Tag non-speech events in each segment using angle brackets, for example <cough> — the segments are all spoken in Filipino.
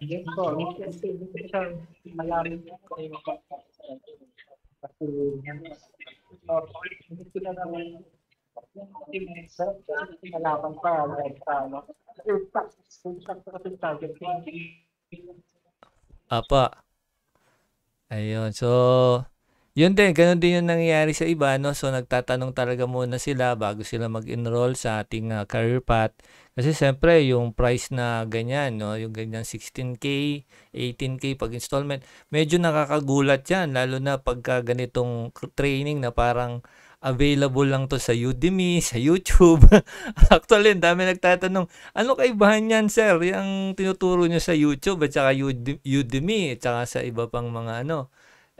Yes po. Hindi siya malalim ko yung kasi hindi ko na naman hindi na isa kasi malaman pa like tama. In fact, instructor kasi target ko. Apa. Ayun. So, yun din, ganun din yung nangyayari sa iba, no? So, nagtatanong talaga muna sila bago sila mag-enroll sa ating uh, career path. Kasi, siyempre, yung price na ganyan, no? Yung ganyan 16K, 18K pag installment, medyo nakakagulat yan, lalo na pagka ganitong training na parang available lang to sa Udemy, <laughs> sa YouTube. Actually, dami nagtatanong, ano kaibahan niyan, sir? Yung tinuturo niyo sa YouTube at saka Udemy at saka sa iba pang mga ano,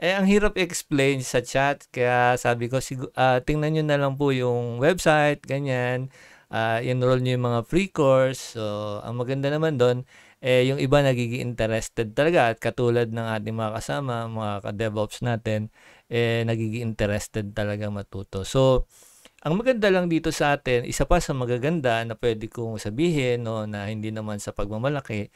eh, ang hirap explain sa chat. Kaya sabi ko, sig- uh, ah, tingnan nyo na lang po yung website, ganyan. Uh, ah, enroll nyo yung mga free course. So, ang maganda naman doon, eh, yung iba nagiging interested talaga. At katulad ng ating mga kasama, mga ka-DevOps natin, eh, nagiging interested talaga matuto. So, ang maganda lang dito sa atin, isa pa sa magaganda na pwede kong sabihin no, na hindi naman sa pagmamalaki,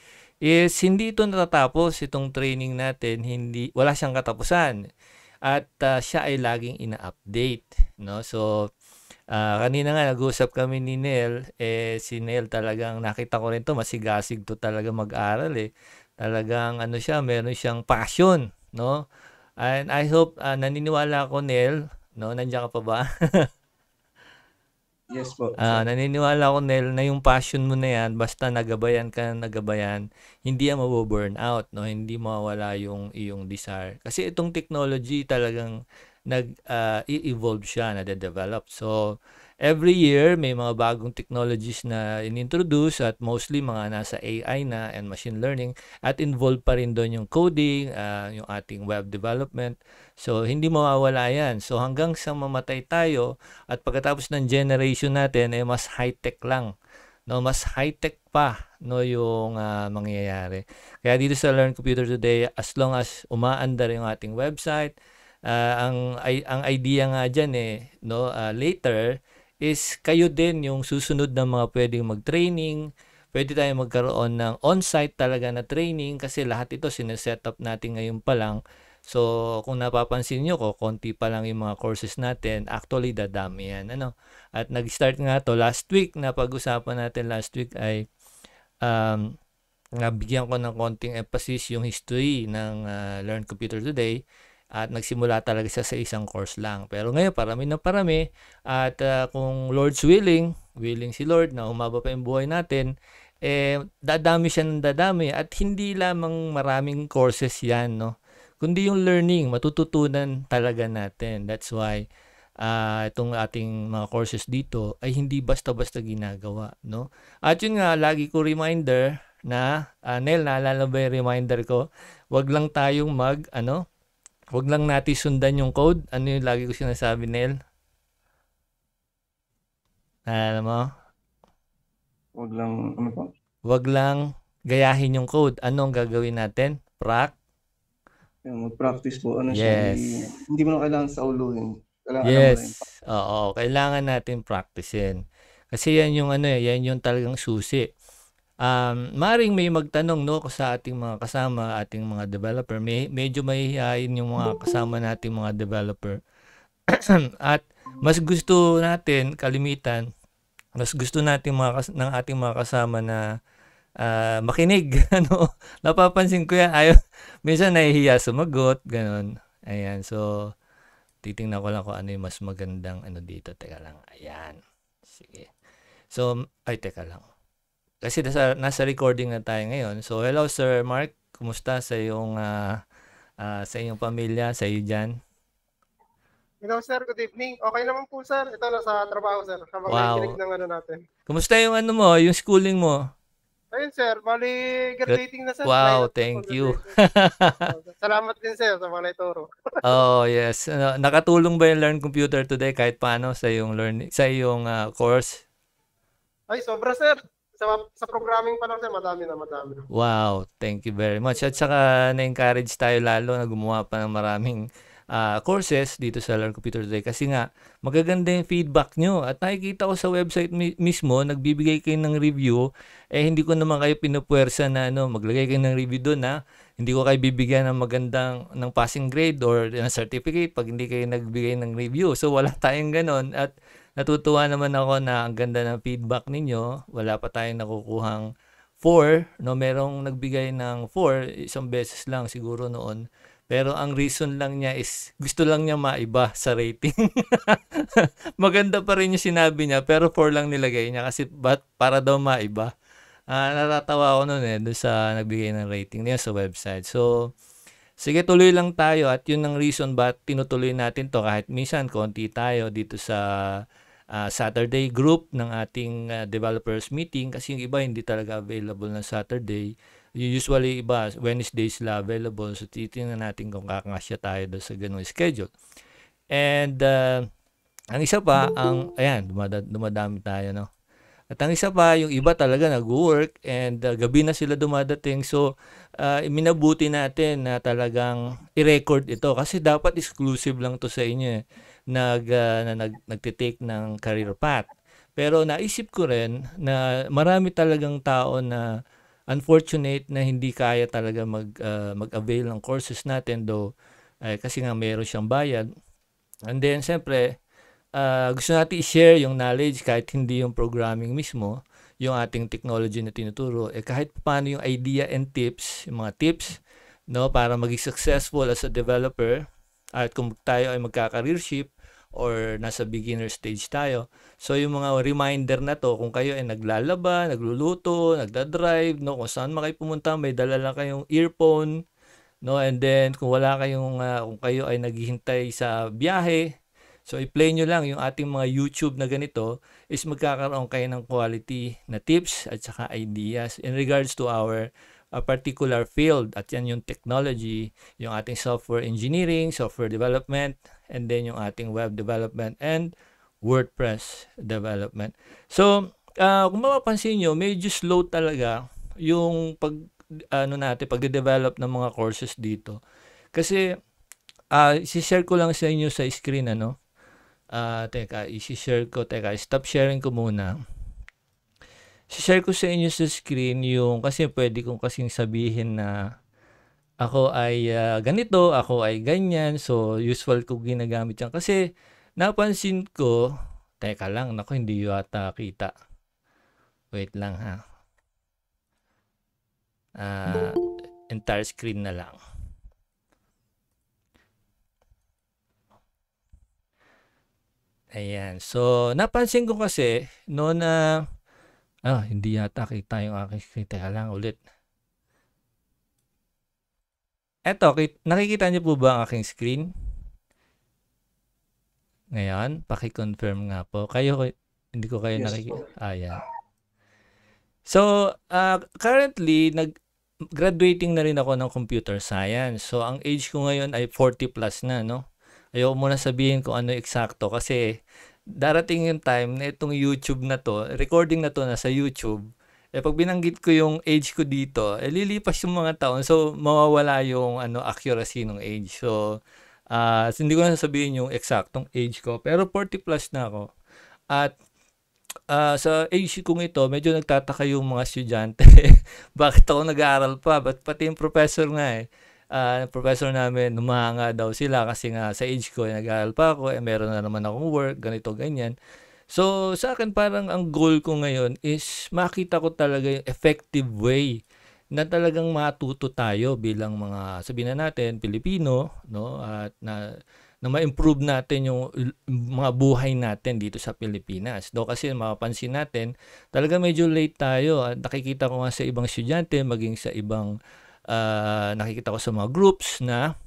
is hindi ito natatapos itong training natin, hindi wala siyang katapusan. At uh, siya ay laging ina-update, no? So uh, kanina nga nag-usap kami ni Neil eh si Neil talagang nakita ko rin to, masigasig to talaga mag-aral eh. Talagang ano siya, meron siyang passion, no? And I hope uh, naniniwala ako Neil no? Nandiyan ka pa ba? <laughs> Yes po. Uh, naniniwala ko, Nel, na yung passion mo na yan, basta nagabayan ka, nagabayan, hindi yan maboburn out, no? hindi mawala yung iyong desire. Kasi itong technology talagang nag uh, i-evolve siya, nade-develop. So, every year may mga bagong technologies na inintroduce at mostly mga nasa AI na and machine learning at involved pa rin doon yung coding, uh, yung ating web development. So hindi mawawala yan. So hanggang sa mamatay tayo at pagkatapos ng generation natin ay eh, mas high-tech lang. No, mas high-tech pa no yung uh, mangyayari. Kaya dito sa Learn Computer Today, as long as umaandar yung ating website, uh, ang ay, ang idea nga diyan eh no uh, later is kayo din yung susunod na mga pwedeng mag-training, pwede tayong magkaroon ng on-site talaga na training kasi lahat ito sineset up natin ngayon pa lang. So, kung napapansin nyo ko, konti pa lang yung mga courses natin. Actually, dadami yan. Ano? At nag-start nga to last week. Napag-usapan natin last week ay um, nabigyan ko ng konting emphasis yung history ng uh, Learn Computer Today at nagsimula talaga siya sa isang course lang. Pero ngayon, parami na parami. At uh, kung Lord's willing, willing si Lord na humaba pa yung buhay natin, eh, dadami siya ng dadami. At hindi lamang maraming courses yan, no? Kundi yung learning, matututunan talaga natin. That's why uh, itong ating mga courses dito ay hindi basta-basta ginagawa, no? At yun nga, lagi ko reminder na, uh, Nel, naalala ba yung reminder ko? Huwag lang tayong mag, ano, wag lang natin sundan yung code. Ano yung lagi ko sinasabi, Nel? Alam mo? Wag lang, ano po? Wag lang gayahin yung code. Ano ang gagawin natin? Prac? Yeah, mag-practice po. Ano yes. siya? Hindi, hindi mo na kailangan sa uluhin. Kailangan yes. Oo, kailangan natin practicein. Kasi yan yung ano eh, yan yung talagang susi um, maring may magtanong no sa ating mga kasama, ating mga developer. May, medyo mahihayin yung mga kasama nating mga developer. <clears throat> At mas gusto natin kalimitan, mas gusto natin mga, ng ating mga kasama na uh, makinig. <laughs> ano, napapansin ko yan. Ayaw, minsan nahihiya sumagot, ganun. Ayan, so titingnan ko lang kung ano yung mas magandang ano dito. Teka lang, ayan. Sige. So, ay teka lang kasi nasa, nasa recording na tayo ngayon. So, hello Sir Mark. Kumusta sa iyong uh, uh, sa iyong pamilya, sa iyo diyan? Hello sir, good evening. Okay naman po sir. Ito na sa trabaho sir. Sa Habang wow. ng ano natin. Kumusta yung ano mo, yung schooling mo? Ayun sir, bali graduating na sir. Wow, Ayun, thank you. <laughs> Salamat din sir sa mga ituro. <laughs> oh, yes. Ano, nakatulong ba yung Learn Computer today kahit paano sa iyong learning sa iyong uh, course? Ay, sobra sir sa, sa programming pa lang siya, madami na madami. Wow, thank you very much. At saka na-encourage tayo lalo na gumawa pa ng maraming uh, courses dito sa Learn Computer Today kasi nga magaganda yung feedback nyo at nakikita ko sa website mi- mismo nagbibigay kayo ng review eh hindi ko naman kayo pinupwersa na ano maglagay kayo ng review doon ha hindi ko kayo bibigyan ng magandang ng passing grade or ng eh, certificate pag hindi kayo nagbigay ng review so wala tayong ganon at Natutuwa naman ako na ang ganda ng feedback ninyo. Wala pa tayong nakukuhang 4. No, merong nagbigay ng 4 isang beses lang siguro noon. Pero ang reason lang niya is gusto lang niya maiba sa rating. <laughs> Maganda pa rin yung sinabi niya pero 4 lang nilagay niya kasi but, para daw maiba. Uh, natatawa ako noon eh doon sa nagbigay ng rating niya sa website. So, sige tuloy lang tayo at yun ang reason ba't tinutuloy natin to kahit minsan konti tayo dito sa uh, Saturday group ng ating uh, developers meeting kasi yung iba hindi talaga available ng Saturday. Usually iba Wednesday sila available so titingnan natin kung kakasya tayo doon sa ganung schedule. And uh, ang isa pa ang ayan dumadami tayo no. At ang isa pa, yung iba talaga nag-work and uh, gabi na sila dumadating. So, uh, minabuti natin na talagang i-record ito kasi dapat exclusive lang to sa inyo eh nag, uh, na nag, nagtitake ng career path. Pero naisip ko rin na marami talagang tao na unfortunate na hindi kaya talaga mag, uh, mag-avail ng courses natin do eh, kasi nga meron siyang bayad. And then, siyempre, uh, gusto natin i-share yung knowledge kahit hindi yung programming mismo, yung ating technology na tinuturo. Eh, kahit paano yung idea and tips, yung mga tips, no, para maging successful as a developer, at kung tayo ay magka-career or nasa beginner stage tayo. So yung mga reminder na to, kung kayo ay naglalaba, nagluluto, nagda-drive, no, kung saan man kayo pumunta, may dala lang kayong earphone, no, and then kung wala kayong uh, kung kayo ay naghihintay sa biyahe, so i-play niyo lang yung ating mga YouTube na ganito is magkakaroon kayo ng quality na tips at saka ideas in regards to our a ah, particular field at yan yung technology, yung ating software engineering, software development, and then yung ating web development and WordPress development. So, uh, kung mapapansin nyo, medyo slow talaga yung pag ano natin pagde-develop ng mga courses dito. Kasi uh, ah, i-share ko lang sa inyo sa screen ano. Uh, teka, i-share ko. Teka, stop sharing ko muna. I-share ko sa inyo sa screen yung kasi pwede kong kasing sabihin na ako ay uh, ganito, ako ay ganyan. So, usual ko ginagamit yan. Kasi, napansin ko, teka lang, nako, hindi yata kita. Wait lang ha. Uh, entire screen na lang. Ayan. So, napansin ko kasi noon na uh, ah, hindi yata kita yung aking kita lang ulit. Eto, nakikita niyo po ba ang aking screen? Ngayon, paki-confirm nga po. Kayo, hindi ko kayo yes, nakikita. Ah, yeah. So, uh, currently, nag graduating na rin ako ng computer science. So, ang age ko ngayon ay 40 plus na, no? Ayaw muna sabihin kung ano eksakto kasi darating yung time na itong YouTube na to, recording na to na sa YouTube, eh pag binanggit ko yung age ko dito, eh lilipas yung mga taon. So mawawala yung ano accuracy ng age. So uh, ah, so, hindi ko na sasabihin yung exactong age ko, pero 40 plus na ako. At uh, sa age kong ito, medyo nagtataka yung mga estudyante. <laughs> Bakit ako nag-aaral pa? But pati yung professor nga eh. Uh, professor namin, numahanga daw sila kasi nga sa age ko, eh, nag-aaral pa ako, eh, meron na naman akong work, ganito, ganyan. So, sa akin parang ang goal ko ngayon is makita ko talaga yung effective way na talagang matuto tayo bilang mga sabi na natin Pilipino no at na na ma-improve natin yung mga buhay natin dito sa Pilipinas. Do kasi mapapansin natin, talaga medyo late tayo. At nakikita ko nga sa ibang estudyante, maging sa ibang uh, nakikita ko sa mga groups na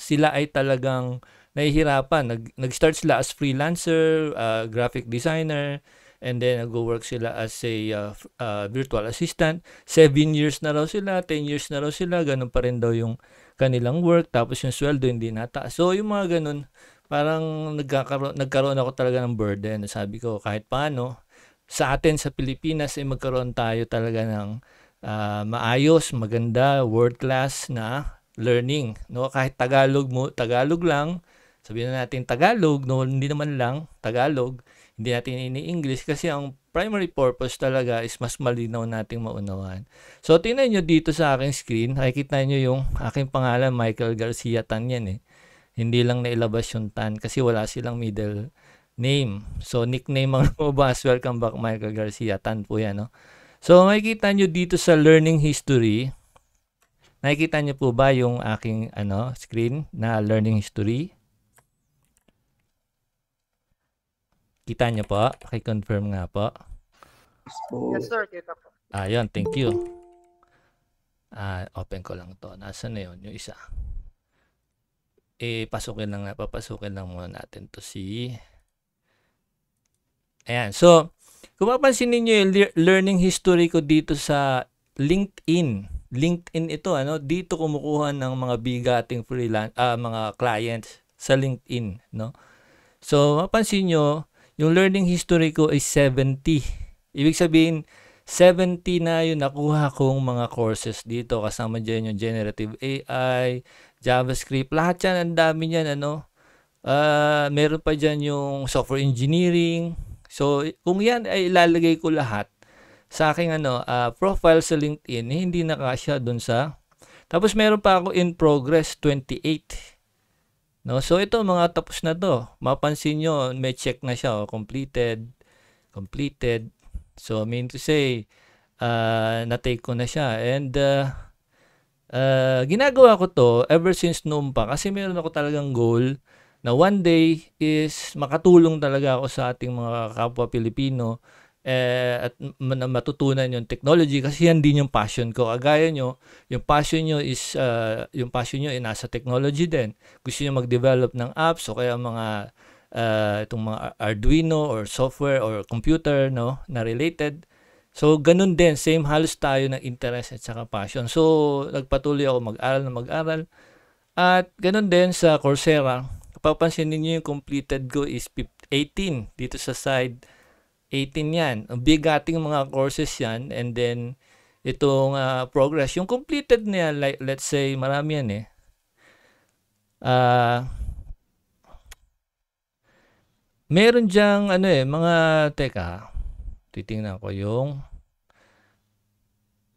sila ay talagang nahihirapan. Nag, nag-start sila as freelancer, uh, graphic designer, and then nag-work sila as a uh, uh, virtual assistant. 7 years na raw sila, 10 years na raw sila, ganun pa rin daw yung kanilang work, tapos yung sweldo hindi nataas. So, yung mga ganun, parang nagkakaroon, nagkaroon ako talaga ng burden. Sabi ko, kahit paano, sa atin sa Pilipinas ay eh, magkaroon tayo talaga ng uh, maayos, maganda, world class na learning, no? Kahit Tagalog mo, Tagalog lang, sabihin na natin Tagalog, no, hindi naman lang Tagalog, hindi natin ini-English kasi ang primary purpose talaga is mas malinaw nating maunawaan. So, tingnan nyo dito sa aking screen, nakikita nyo yung aking pangalan, Michael Garcia Tan yan eh. Hindi lang nailabas yung Tan kasi wala silang middle name. So, nickname ang mabas, <laughs> Welcome back, Michael Garcia. Tan po yan, no? So, makikita nyo dito sa learning history. Nakikita nyo po ba yung aking ano, screen na learning history? Kita nyo po? Paki-confirm nga po. Yes, sir. Kita po. Ayun, ah, thank you. Ah, open ko lang to. Nasaan na yun? Yung isa. Eh, pasukin lang nga. Papasukin lang muna natin to si... Ayan. So, kung mapapansin niyo yung learning history ko dito sa LinkedIn. LinkedIn ito ano, dito kumukuha ng mga bigating freelance uh, ah, mga clients sa LinkedIn, no? So mapansin niyo yung learning history ko ay 70. Ibig sabihin, 70 na yung nakuha kong mga courses dito. Kasama dyan yung generative AI, JavaScript, lahat yan, ang dami niyan, ano. Uh, meron pa dyan yung software engineering. So, kung yan ay ilalagay ko lahat sa aking ano, uh, profile sa LinkedIn, eh, hindi hindi nakasya dun sa... Tapos meron pa ako in progress 28. No? So ito mga tapos na to. Mapansin nyo, may check na siya. Oh, completed, completed. So I mean to say, uh, na-take ko na siya. And uh, uh, ginagawa ko to ever since noon pa. Kasi meron ako talagang goal na one day is makatulong talaga ako sa ating mga kapwa Pilipino eh, at matutunan yung technology kasi yan din yung passion ko. Kagaya nyo, yung passion nyo is, uh, yung passion nyo ay nasa technology din. Gusto nyo mag-develop ng apps o kaya mga, uh, itong mga Arduino or software or computer, no, na related. So, ganun din, same halos tayo ng interest at saka passion. So, nagpatuloy ako mag-aral na mag-aral. At ganun din sa Coursera, papansin niyo yung completed ko is 18 dito sa side 18 yan. Big ating mga courses yan. And then, itong uh, progress, yung completed niya, like, let's say, marami yan eh. Uh, meron diyang, ano eh, mga, teka, titingnan ko yung,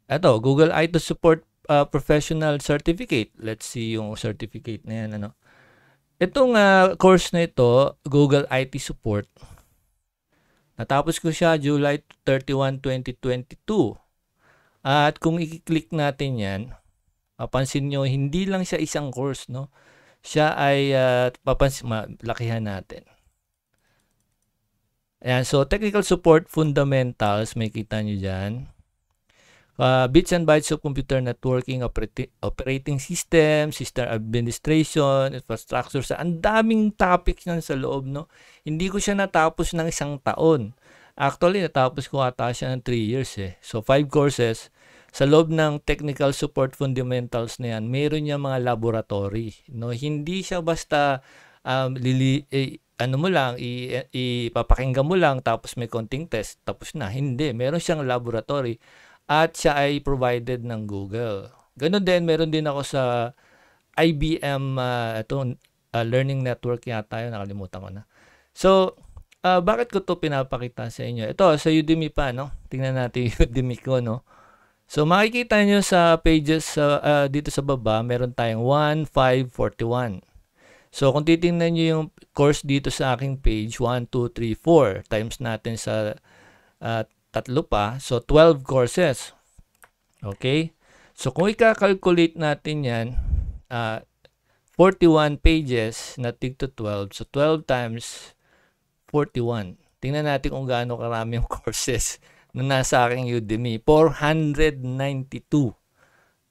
eto, Google IT support uh, professional certificate. Let's see yung certificate na yan, ano. Itong uh, course na ito, Google IT Support, Natapos ko siya July 31, 2022. At kung i-click natin yan, papansin nyo, hindi lang siya isang course, no? Siya ay, uh, ah, papansin, malakihan natin. Ayan, so technical support fundamentals, may kita nyo dyan uh, bits and bytes of computer networking, operati- operating system, system administration, infrastructure. Sa ang daming topics nun sa loob, no? Hindi ko siya natapos ng isang taon. Actually, natapos ko ata siya ng 3 years eh. So, 5 courses. Sa loob ng technical support fundamentals na yan, meron niya mga laboratory. No? Hindi siya basta um, lili, eh, ano mo lang, ipapakinggan mo lang, tapos may konting test, tapos na. Hindi, meron siyang laboratory at siya ay provided ng Google. Ganun din, meron din ako sa IBM, uh, ah, ito, uh, learning network yata yun, nakalimutan ko na. So, uh, bakit ko to pinapakita sa inyo? Ito, sa Udemy pa, no? Tingnan natin yung <laughs> Udemy ko, no? So, makikita nyo sa pages uh, uh, dito sa baba, meron tayong 1541. So, kung titingnan nyo yung course dito sa aking page, 1, 2, 3, 4, times natin sa uh, tatlo pa. So, 12 courses. Okay? So, kung ika natin yan, uh, ah, 41 pages na tig to 12. So, 12 times 41. Tingnan natin kung gaano karami yung <laughs> courses na nasa aking Udemy. 492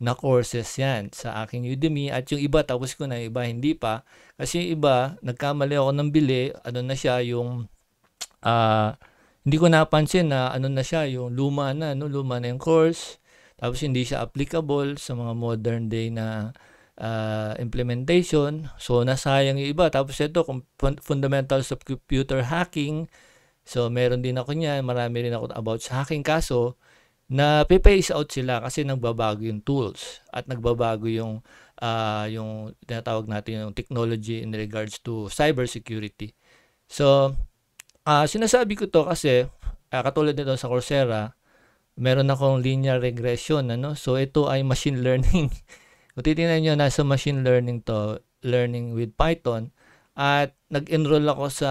na courses yan sa aking Udemy. At yung iba, tapos ko na iba, hindi pa. Kasi yung iba, nagkamali ako ng bili. Ano na siya, yung... Uh, hindi ko napansin na ano na siya, yung luma na, no? luma na yung course. Tapos hindi siya applicable sa mga modern day na uh, implementation. So nasayang yung iba. Tapos ito, fundamentals of computer hacking. So meron din ako niyan, marami rin ako about sa hacking kaso na pe-phase out sila kasi nagbabago yung tools at nagbabago yung uh, yung tinatawag natin yung technology in regards to cybersecurity. So, Uh, sinasabi ko to kasi uh, katulad nito sa Coursera, meron akong linear regression. Ano? So ito ay machine <laughs> learning. Kung titingnan na sa machine learning to, learning with Python. At nag-enroll ako sa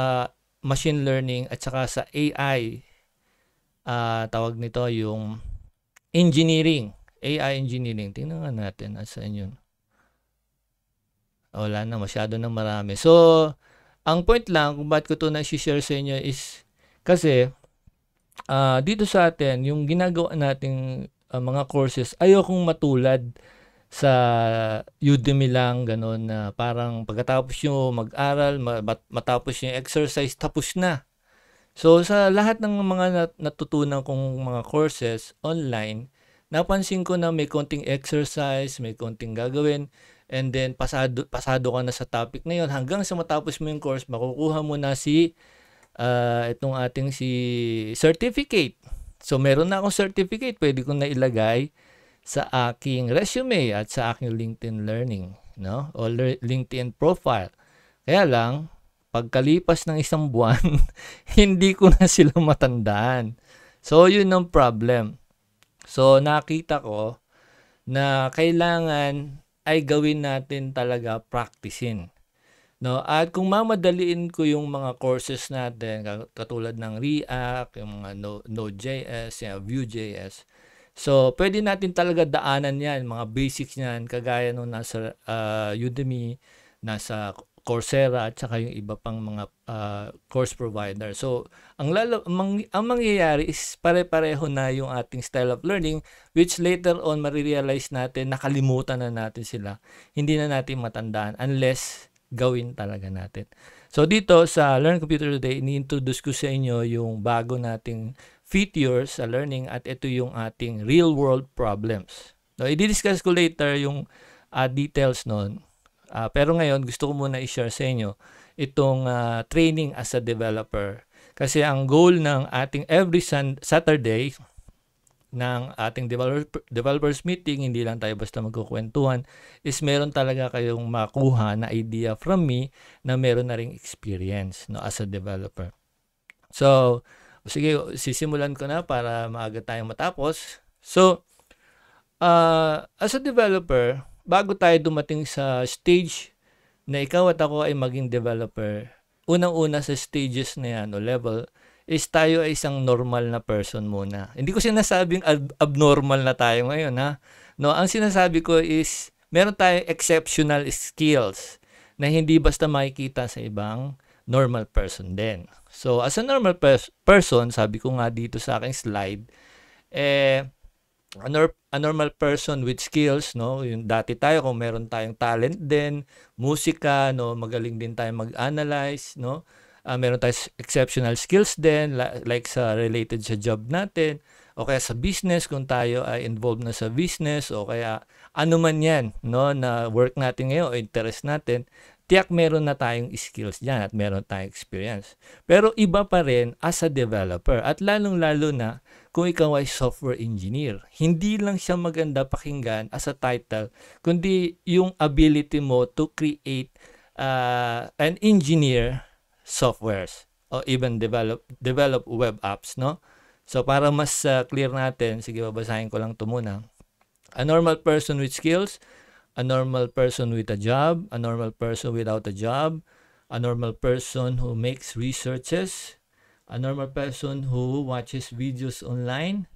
machine learning at saka sa AI. Uh, ah, tawag nito yung engineering. AI engineering. Tingnan nga natin asan yun. Wala na, masyado na marami. So, ang point lang kung bakit ko to na-share sa inyo is kasi uh, dito sa atin, yung ginagawa nating uh, mga courses, ayokong matulad sa Udemy lang, ganun na uh, parang pagkatapos nyo mag-aral, matapos yung exercise, tapos na. So sa lahat ng mga natutunan kong mga courses online, napansin ko na may konting exercise, may konting gagawin. And then, pasado, pasado ka na sa topic na yun. Hanggang sa matapos mo yung course, makukuha mo na si, uh, itong ating si certificate. So, meron na akong certificate. Pwede kong nailagay sa aking resume at sa aking LinkedIn learning. No? O LinkedIn profile. Kaya lang, pagkalipas ng isang buwan, <laughs> hindi ko na sila matandaan. So, yun ang problem. So, nakita ko na kailangan ay gawin natin talaga practicein. No? At kung mamadaliin ko yung mga courses natin, katulad ng React, yung mga Node.js, yung Vue.js, So, pwede natin talaga daanan yan, mga basics niyan, kagaya nung nasa uh, Udemy, nasa Coursera at saka yung iba pang mga uh, course provider. So, ang lalo mang, ang mangyayari is pare-pareho na yung ating style of learning which later on marirealize natin nakalimutan na natin sila. Hindi na natin matandaan unless gawin talaga natin. So dito sa Learn Computer Today, ini-introduce ko sa inyo yung bago nating features sa learning at ito yung ating real world problems. No, i-discuss ko later yung uh, details noon Uh, pero ngayon, gusto ko muna i-share sa inyo itong uh, training as a developer. Kasi ang goal ng ating every sun- Saturday ng ating developer, developers meeting, hindi lang tayo basta magkukwentuhan, is meron talaga kayong makuha na idea from me na meron na ring experience no, as a developer. So, sige, sisimulan ko na para maaga tayong matapos. So, uh, as a developer, bago tayo dumating sa stage na ikaw at ako ay maging developer, unang-una sa stages na yan o level, is tayo ay isang normal na person muna. Hindi ko sinasabing ab- abnormal na tayo ngayon ha. No, ang sinasabi ko is meron tayong exceptional skills na hindi basta makikita sa ibang normal person din. So as a normal pers- person, sabi ko nga dito sa aking slide, eh a, normal person with skills, no? Yung dati tayo kung meron tayong talent din, musika, no, magaling din tayong mag-analyze, no? Uh, meron tayong exceptional skills din la- like sa related sa job natin o kaya sa business kung tayo ay involved na sa business o kaya ano man 'yan, no, na work natin ngayon o interest natin, tiyak meron na tayong skills diyan at meron tayong experience. Pero iba pa rin as a developer at lalong-lalo na kung ikaw ay software engineer. Hindi lang siya maganda pakinggan as a title, kundi yung ability mo to create uh, and engineer softwares or even develop develop web apps, no? So para mas uh, clear natin, sige babasahin ko lang to muna. A normal person with skills, a normal person with a job, a normal person without a job, a normal person who makes researches, a normal person who watches videos online,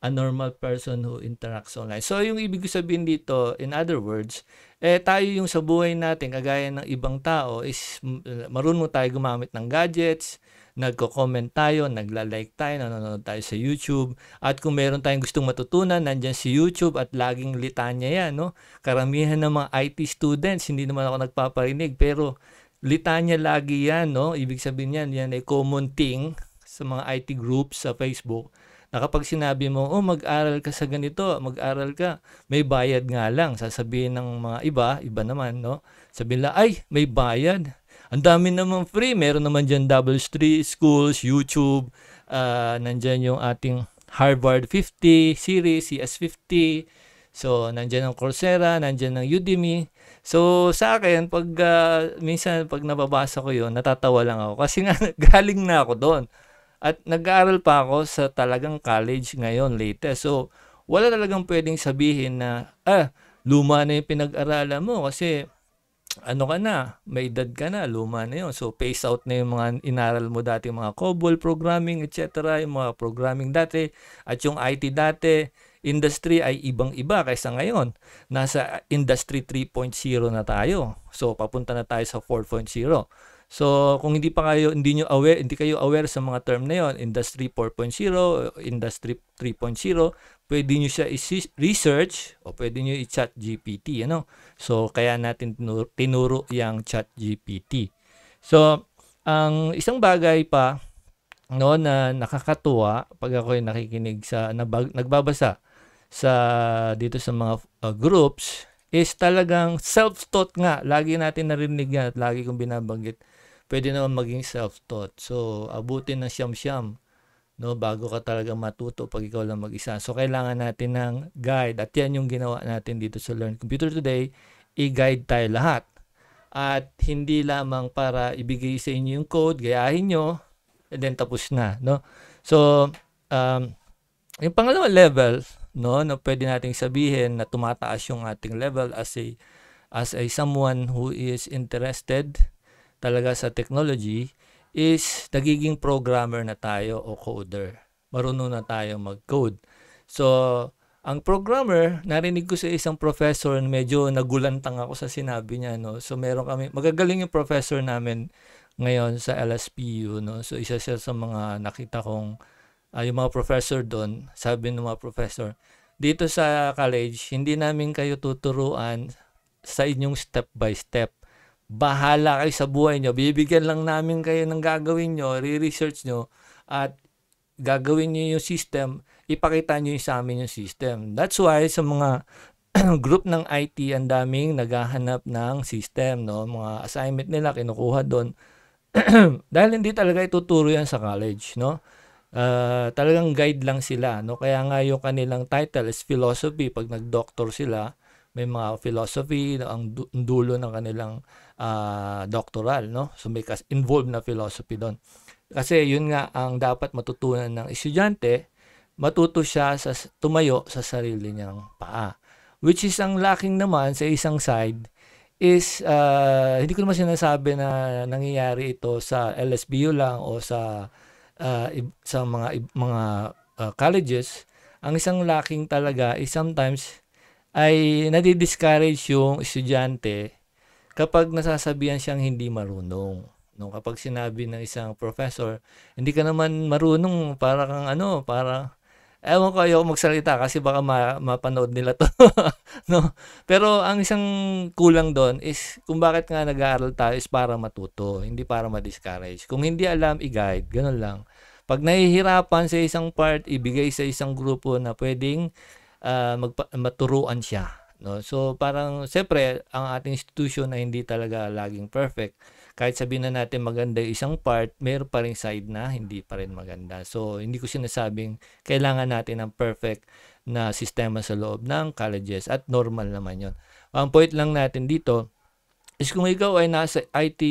a normal person who interacts online. So, yung ibig sabihin dito, in other words, eh, tayo yung sa buhay natin, kagaya ng ibang tao, is marunong tayo gumamit ng gadgets, nagko-comment tayo, nagla-like tayo, nanonood tayo sa YouTube. At kung meron tayong gustong matutunan, nandyan si YouTube at laging litanya yan. No? Karamihan ng mga IT students, hindi naman ako nagpaparinig, pero Litanya lagi yan, no? Ibig sabihin yan, yan ay common thing sa mga IT groups sa Facebook na kapag sinabi mo, oh mag-aral ka sa ganito, mag-aral ka, may bayad nga lang. Sasabihin ng mga iba, iba naman, no? Sabihin lang, ay, may bayad. Ang dami naman free. Meron naman dyan double street schools, YouTube, uh, nandyan yung ating Harvard 50 series, CS50, So, nandiyan ang Coursera, nandiyan ang Udemy. So, sa akin, pag uh, minsan pag nababasa ko 'yon, natatawa lang ako. Kasi nga, <laughs> galing na ako doon. At nag-aaral pa ako sa talagang college ngayon, late. So, wala talagang pwedeng sabihin na, ah, luma na yung pinag-aralan mo kasi ano ka na, may edad ka na, luma na 'yon. So, phase out na yung mga inaral mo dati, mga COBOL programming, etc., yung mga programming dati, at yung IT dati industry ay ibang-iba kaysa ngayon. Nasa industry 3.0 na tayo. So papunta na tayo sa 4.0. So kung hindi pa kayo hindi niyo aware, hindi kayo aware sa mga term na 'yon, industry 4.0, industry 3.0, pwede niyo siya i-research o pwede niyo i-chat GPT, ano? So kaya natin tinuro, tinuro 'yang chat GPT. So ang isang bagay pa no na nakakatuwa pag ako ay nakikinig sa nabag, nagbabasa sa dito sa mga uh, groups is talagang self-taught nga. Lagi natin narinig yan at lagi kong binabanggit. Pwede naman maging self-taught. So, abutin ng siyam-siyam no, bago ka talaga matuto pag ikaw lang mag-isa. So, kailangan natin ng guide. At yan yung ginawa natin dito sa Learn Computer Today. I-guide tayo lahat. At hindi lamang para ibigay sa inyo yung code, gayahin nyo, and then tapos na. No? So, um, yung pangalawang level, no no pwede nating sabihin na tumataas yung ating level as a as a someone who is interested talaga sa technology is nagiging programmer na tayo o coder. Marunong na tayo mag-code. So, ang programmer, narinig ko sa isang professor, medyo nagulantang ako sa sinabi niya, no? So, meron kami, magagaling yung professor namin ngayon sa LSPU, no? So, isa siya sa mga nakita kong uh, yung mga professor doon, sabi ng mga professor, dito sa college, hindi namin kayo tuturuan sa inyong step by step. Bahala kayo sa buhay nyo. Bibigyan lang namin kayo ng gagawin nyo, re-research nyo, at gagawin nyo yung system, ipakita nyo yung sa amin yung system. That's why sa mga <clears throat> group ng IT, ang daming naghahanap ng system, no? mga assignment nila, kinukuha doon. <clears throat> Dahil hindi talaga ituturo yan sa college. No? Uh, talagang guide lang sila. No? Kaya nga yung kanilang title is philosophy. Pag nag-doctor sila, may mga philosophy ang dulo ng kanilang uh, doctoral. No? So may kas- involved na philosophy doon. Kasi yun nga ang dapat matutunan ng estudyante, matuto siya sa tumayo sa sarili niyang paa. Which is ang lacking naman sa isang side is uh, hindi ko naman sinasabi na nangyayari ito sa LSBU lang o sa uh, sa mga mga uh, colleges, ang isang lacking talaga is sometimes ay nadi-discourage yung estudyante kapag nasasabihan siyang hindi marunong. No, kapag sinabi ng isang professor, hindi ka naman marunong para kang ano, para Ewan ko, ayaw magsalita kasi baka ma- mapanood nila to. <laughs> no? Pero ang isang kulang doon is kung bakit nga nag-aaral tayo is para matuto, hindi para ma-discourage. Kung hindi alam, i-guide. Ganun lang. Pag nahihirapan sa isang part, ibigay sa isang grupo na pwedeng uh, magpa- maturuan siya. No? So parang, syempre, ang ating institution ay hindi talaga laging perfect kahit sabihin na natin maganda yung isang part, meron pa rin side na hindi pa rin maganda. So, hindi ko sinasabing kailangan natin ng perfect na sistema sa loob ng colleges at normal naman yon. Ang point lang natin dito is kung ikaw ay nasa IT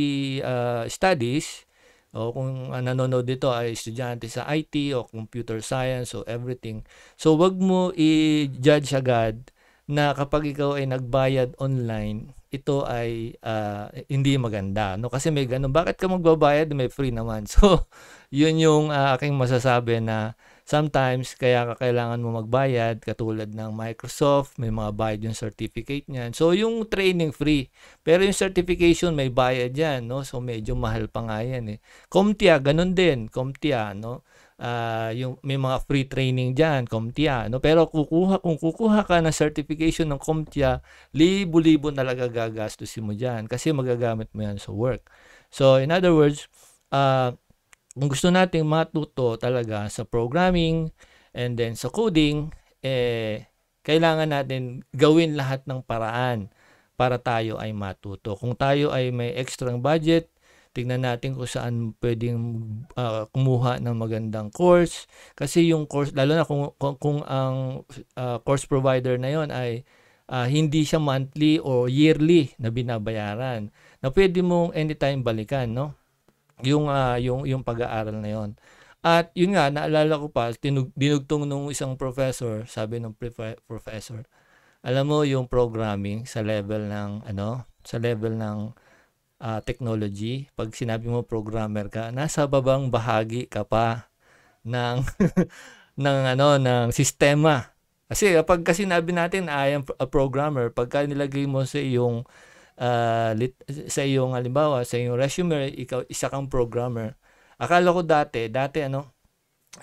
uh, ah, studies o kung uh, nanonood dito ay estudyante sa IT o computer science o everything. So, wag mo i-judge agad na kapag ikaw ay nagbayad online ito ay uh, hindi maganda no kasi may ganun bakit ka magbabayad may free naman <laughs> so yun yung uh, aking masasabi na sometimes kaya kailangan mo magbayad katulad ng Microsoft may mga bayad yung certificate niyan so yung training free pero yung certification may bayad yan no so medyo mahal pa nga yan eh Comtia ganun din Comtia no uh, yung may mga free training diyan, CompTIA, no? Pero kukuha kung kukuha ka ng certification ng CompTIA, libo-libo talaga gagastusin mo diyan kasi magagamit mo 'yan sa work. So, in other words, uh, kung gusto nating matuto talaga sa programming and then sa coding, eh kailangan natin gawin lahat ng paraan para tayo ay matuto. Kung tayo ay may extra budget, Tingnan natin kung saan pwedeng uh, kumuha ng magandang course. Kasi yung course, lalo na kung, kung, kung ang uh, course provider na yon ay uh, hindi siya monthly o yearly na binabayaran. Na pwede mong anytime balikan, no? Yung, uh, yung, yung pag-aaral na yon. At yun nga, naalala ko pa, tinug, dinugtong nung isang professor, sabi ng professor, alam mo yung programming sa level ng, ano, sa level ng uh, technology, pag sinabi mo programmer ka, nasa babang bahagi ka pa ng <laughs> ng ano ng sistema. Kasi kapag kasi sinabi natin I am a programmer, pagka nilagay mo sa yung uh, ah, lit, sa yung halimbawa, sa yung resume, ikaw isa kang programmer. Akala ko dati, dati ano,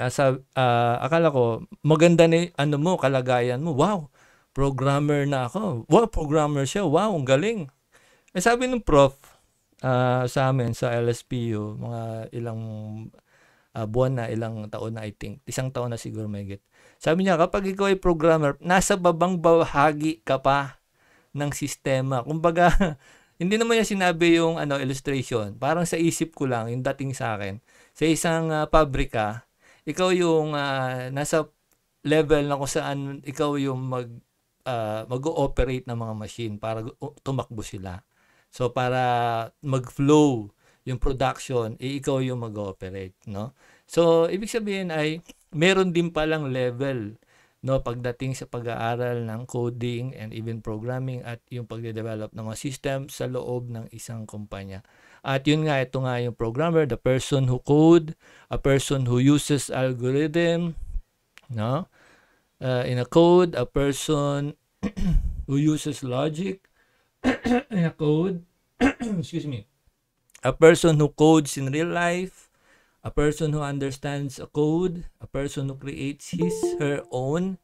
ah, sa, uh, akala ko maganda ni ano mo, kalagayan mo. Wow, programmer na ako. Wow, programmer siya. Wow, ang galing. Eh sabi ng prof, uh, sa amin sa LSPU mga ilang uh, buwan na, ilang taon na I think. Isang taon na siguro may get. Sabi niya, kapag ikaw ay programmer, nasa babang bahagi ka pa ng sistema. Kumbaga, <laughs> hindi naman niya sinabi yung ano illustration. Parang sa isip ko lang, yung dating sa akin, sa isang uh, pabrika, ikaw yung uh, nasa level na kung saan ikaw yung mag uh, mag-ooperate ng mga machine para tumakbo sila. So para mag-flow yung production, eh, ikaw yung mag-operate, no? So ibig sabihin ay meron din palang level no pagdating sa pag-aaral ng coding and even programming at yung pagde-develop ng mga system sa loob ng isang kumpanya. At yun nga ito nga yung programmer, the person who code, a person who uses algorithm, no? Uh, in a code, a person <clears throat> who uses logic, in <coughs> a code, <coughs> excuse me, a person who codes in real life, a person who understands a code, a person who creates his, her own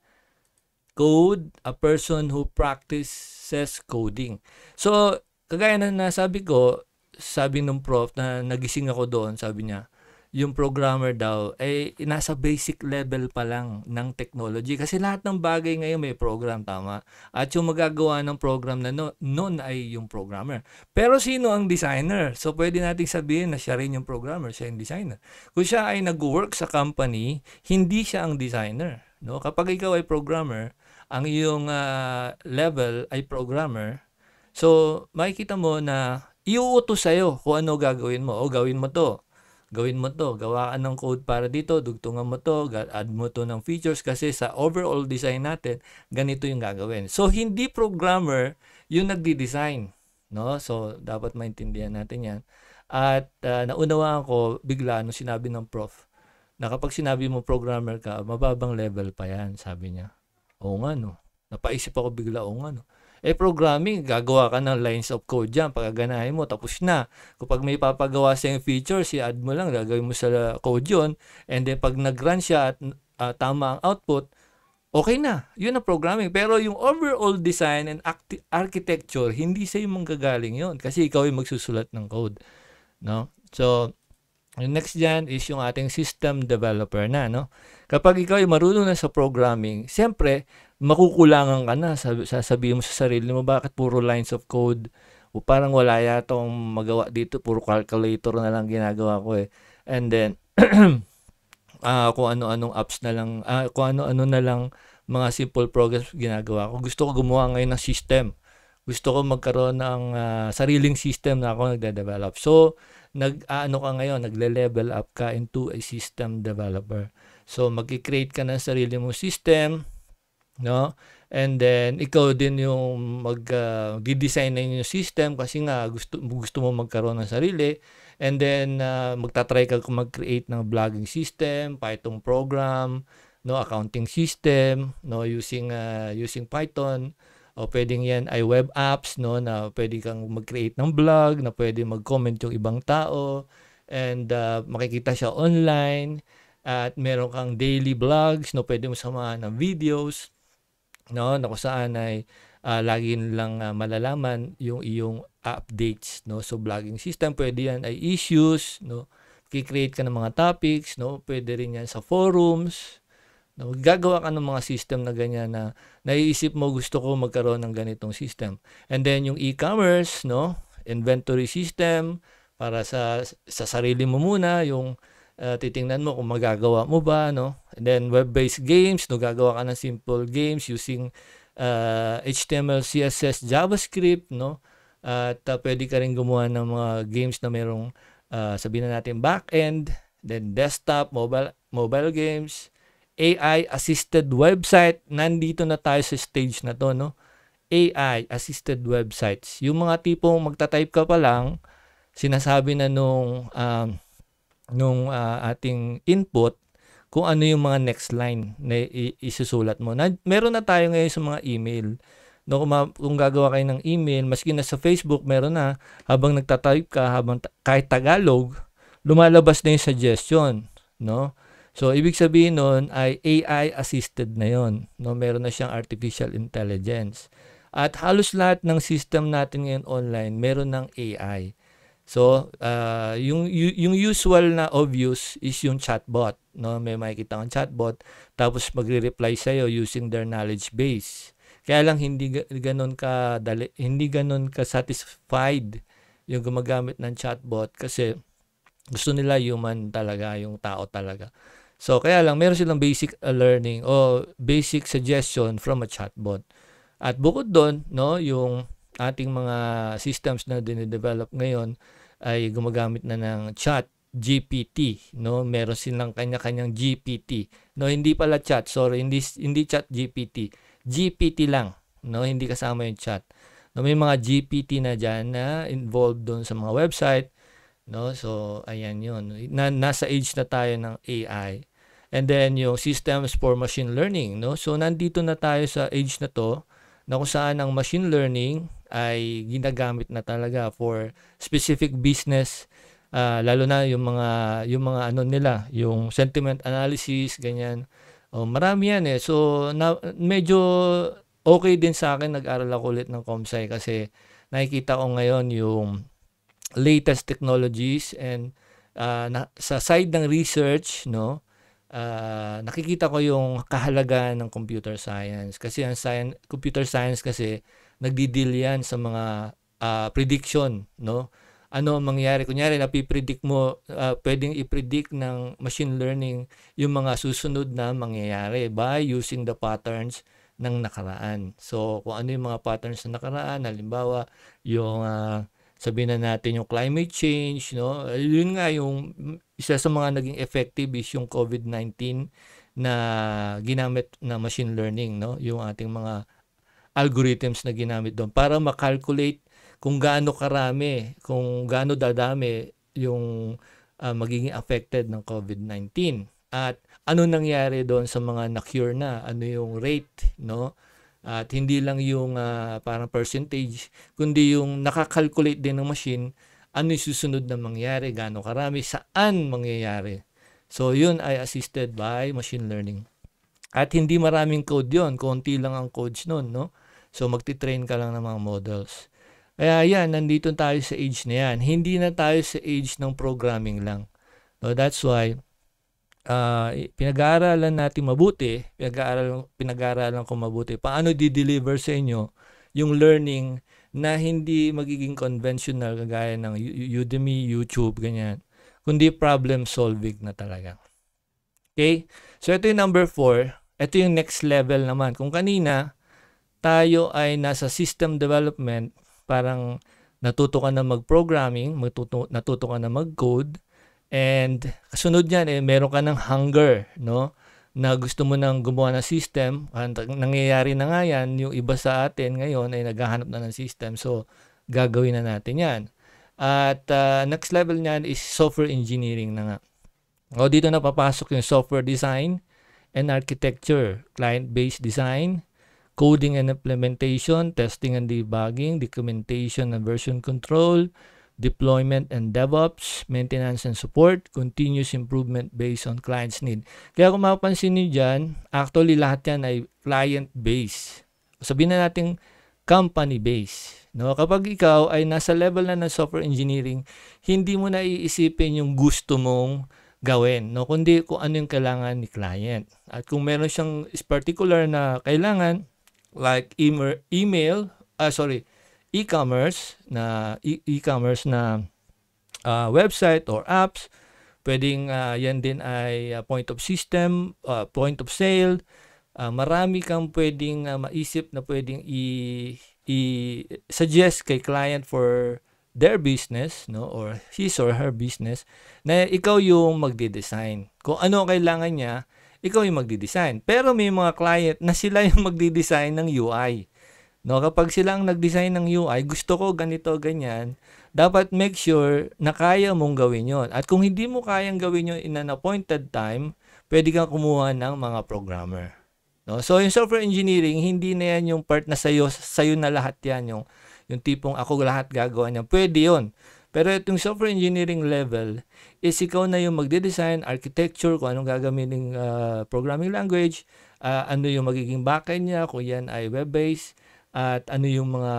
code, a person who practices coding. So, kagaya na nasabi ko, sabi nung prof na nagising ako doon, sabi niya, yung programmer daw ay eh, nasa basic level pa lang ng technology kasi lahat ng bagay ngayon may program tama at yung magagawa ng program na noon ay yung programmer pero sino ang designer so pwede nating sabihin na siya rin yung programmer siya yung designer kung siya ay nag-work sa company hindi siya ang designer no kapag ikaw ay programmer ang iyong uh, level ay programmer so makikita mo na iuutos sa'yo kung ano gagawin mo o gawin mo to gawin mo to, gawaan ng code para dito, dugtungan mo to, add mo to ng features kasi sa overall design natin, ganito yung gagawin. So hindi programmer yung nagdi-design, no? So dapat maintindihan natin 'yan. At uh, ah, naunawaan ko bigla nung sinabi ng prof na kapag sinabi mo programmer ka, mababang level pa 'yan, sabi niya. Oo nga no. Napaisip ako bigla, oo nga no. Eh programming, gagawa ka ng lines of code dyan, pagaganahin mo, tapos na. Kapag may papagawa sa yung features, i-add mo lang, gagawin mo sa code yon And then pag nag-run siya at uh, tama ang output, okay na. Yun ang programming. Pero yung overall design and architecture, hindi sa sa'yo manggagaling yon Kasi ikaw yung magsusulat ng code. No? So, yung next dyan is yung ating system developer na, no? Kapag ikaw ay marunong na sa programming, siyempre, makukulangan ka na. Sasabihin mo sa sarili mo, bakit puro lines of code? O parang wala yata akong magawa dito, puro calculator na lang ginagawa ko eh. And then, uh, <clears throat> kung ano-anong apps na lang, uh, kung ano-ano na lang mga simple programs ginagawa ko. Gusto ko gumawa ngayon ng system. Gusto ko magkaroon ng uh, sariling system na ako nagde-develop. So, nag ano ka ngayon, nagle-level up ka into a system developer. So magki-create ka ng sarili mong system, no? And then ikaw din yung mag uh, ah, de-design ng yung system kasi nga gusto gusto mo magkaroon ng sarili. And then uh, magta-try ka mag-create ng blogging system, Python program, no accounting system, no using uh, using Python. O pwedeng yan ay web apps no na pwede kang mag-create ng blog, na pwede mag-comment yung ibang tao and uh, makikita siya online at meron kang daily blogs no pwede mo samahan ng videos no na kung saan ay uh, lagi lang uh, ah, malalaman yung iyong updates no so blogging system pwede yan ay issues no kikreate ka ng mga topics no pwede rin yan sa forums no gagawa ka ng mga system na ganyan na naiisip mo gusto ko magkaroon ng ganitong system. And then yung e-commerce, no, inventory system para sa sa sarili mo muna yung uh, titingnan mo kung magagawa mo ba, no? And then web-based games, no gagawa ka ng simple games using uh, ah, HTML, CSS, JavaScript, no? At uh, pwede ka rin gumawa ng mga games na mayroong uh, sabihin na natin back-end, then desktop, mobile mobile games, AI-assisted website. Nandito na tayo sa stage na to, no? AI-assisted websites. Yung mga tipong magta-type ka pa lang, sinasabi na nung, uh, nung uh, ating input kung ano yung mga next line na isusulat mo. Na, meron na tayo ngayon sa mga email. No, kung, kung gagawa kayo ng email, maski na sa Facebook, meron na. Habang nagta-type ka, habang ta- kahit Tagalog, lumalabas na yung suggestion. No? So, ibig sabihin nun ay AI-assisted na yon. No? Meron na siyang artificial intelligence. At halos lahat ng system natin ngayon online, meron ng AI. So, uh, yung, yung usual na obvious is yung chatbot. No? May makikita kang chatbot, tapos magre-reply sa'yo using their knowledge base. Kaya lang hindi ganun ka dali, hindi ganun ka satisfied yung gumagamit ng chatbot kasi gusto nila human talaga, yung tao talaga. So, kaya lang, meron silang basic uh, learning o basic suggestion from a chatbot. At bukod doon, no, yung ating mga systems na dinedevelop ngayon ay gumagamit na ng chat GPT, no? Meron silang kanya-kanyang GPT. No, hindi pala chat, sorry, hindi hindi chat GPT. GPT lang, no? Hindi kasama yung chat. No, may mga GPT na diyan na involved doon sa mga website, no? So, ayan 'yon. Na, nasa age na tayo ng AI and then yung systems for machine learning no so nandito na tayo sa age na to na kung saan ang machine learning ay ginagamit na talaga for specific business uh, lalo na yung mga yung mga ano nila yung sentiment analysis ganyan oh, marami yan eh so na, medyo okay din sa akin nag-aral ako ulit ng ComSci kasi nakikita ko ngayon yung latest technologies and uh, na, sa side ng research no uh, nakikita ko yung kahalaga ng computer science kasi ang science, computer science kasi nagdi-deal yan sa mga uh, prediction, no? Ano ang mangyayari? Kunyari, napipredict mo, uh, pwedeng i-predict ng machine learning yung mga susunod na mangyayari by using the patterns ng nakaraan. So, kung ano yung mga patterns ng nakaraan, halimbawa, yung uh, sabihin na natin yung climate change, no? Yun nga yung isa sa mga naging effective is yung COVID-19 na ginamit na machine learning, no? Yung ating mga algorithms na ginamit doon para ma-calculate kung gaano karami, kung gaano dadami yung uh, magiging affected ng COVID-19 at ano nangyari doon sa mga na-cure na, ano yung rate, no? At hindi lang yung uh, parang percentage, kundi yung nakakalculate din ng machine ano yung susunod na mangyari, gaano karami, saan mangyayari. So, yun ay assisted by machine learning. At hindi maraming code yon konti lang ang codes nun, no? So, magti-train ka lang ng mga models. Kaya yan, nandito tayo sa age na yan. Hindi na tayo sa age ng programming lang. No, that's why, uh, pinag-aaralan natin mabuti, pinag-aaralan, pinag-aaralan ko mabuti, paano di-deliver sa inyo yung learning na hindi magiging conventional kagaya ng Udemy, YouTube, ganyan. Kundi problem solving na talaga. Okay? So ito yung number 4. Ito yung next level naman. Kung kanina, tayo ay nasa system development, parang natuto ka na mag-programming, matuto, natuto ka na mag-code, and kasunod niyan, eh, meron ka ng hunger, no? na gusto mo nang gumawa ng system, nangyayari na nga yan, yung iba sa atin ngayon ay naghahanap na ng system. So, gagawin na natin yan. At uh, next level niyan is software engineering na nga. O dito na papasok yung software design and architecture, client-based design, coding and implementation, testing and debugging, documentation and version control, deployment and DevOps, maintenance and support, continuous improvement based on client's need. Kaya kung mapapansin niyo dyan, actually lahat yan ay client-based. Sabihin na natin company-based. No? Kapag ikaw ay nasa level na ng software engineering, hindi mo na iisipin yung gusto mong gawin, no? kundi kung ano yung kailangan ni client. At kung meron siyang particular na kailangan, like email, email ah, sorry, e-commerce na e, e-commerce na uh, website or apps. Pwedeng uh, yan din ay uh, point of system, uh, point of sale. Uh, marami kang pwedeng uh, maisip na pwedeng i- i-suggest kay client for their business no or his or her business na ikaw yung magde-design. Kung ano ang kailangan niya, ikaw yung magde-design. Pero may mga client na sila yung <laughs> magde-design ng UI. No, kapag sila ang nag-design ng UI, gusto ko ganito, ganyan, dapat make sure na kaya mong gawin yon. At kung hindi mo kayang gawin yon in an appointed time, pwede kang kumuha ng mga programmer. No? So, yung software engineering, hindi na yan yung part na sa'yo, sa'yo na lahat yan. Yung, yung tipong ako lahat gagawa niya. Pwede yon Pero itong software engineering level is ikaw na yung magde-design, architecture, kung anong gagamitin uh, programming language, uh, ano yung magiging backend niya, kung yan ay web-based, at ano yung mga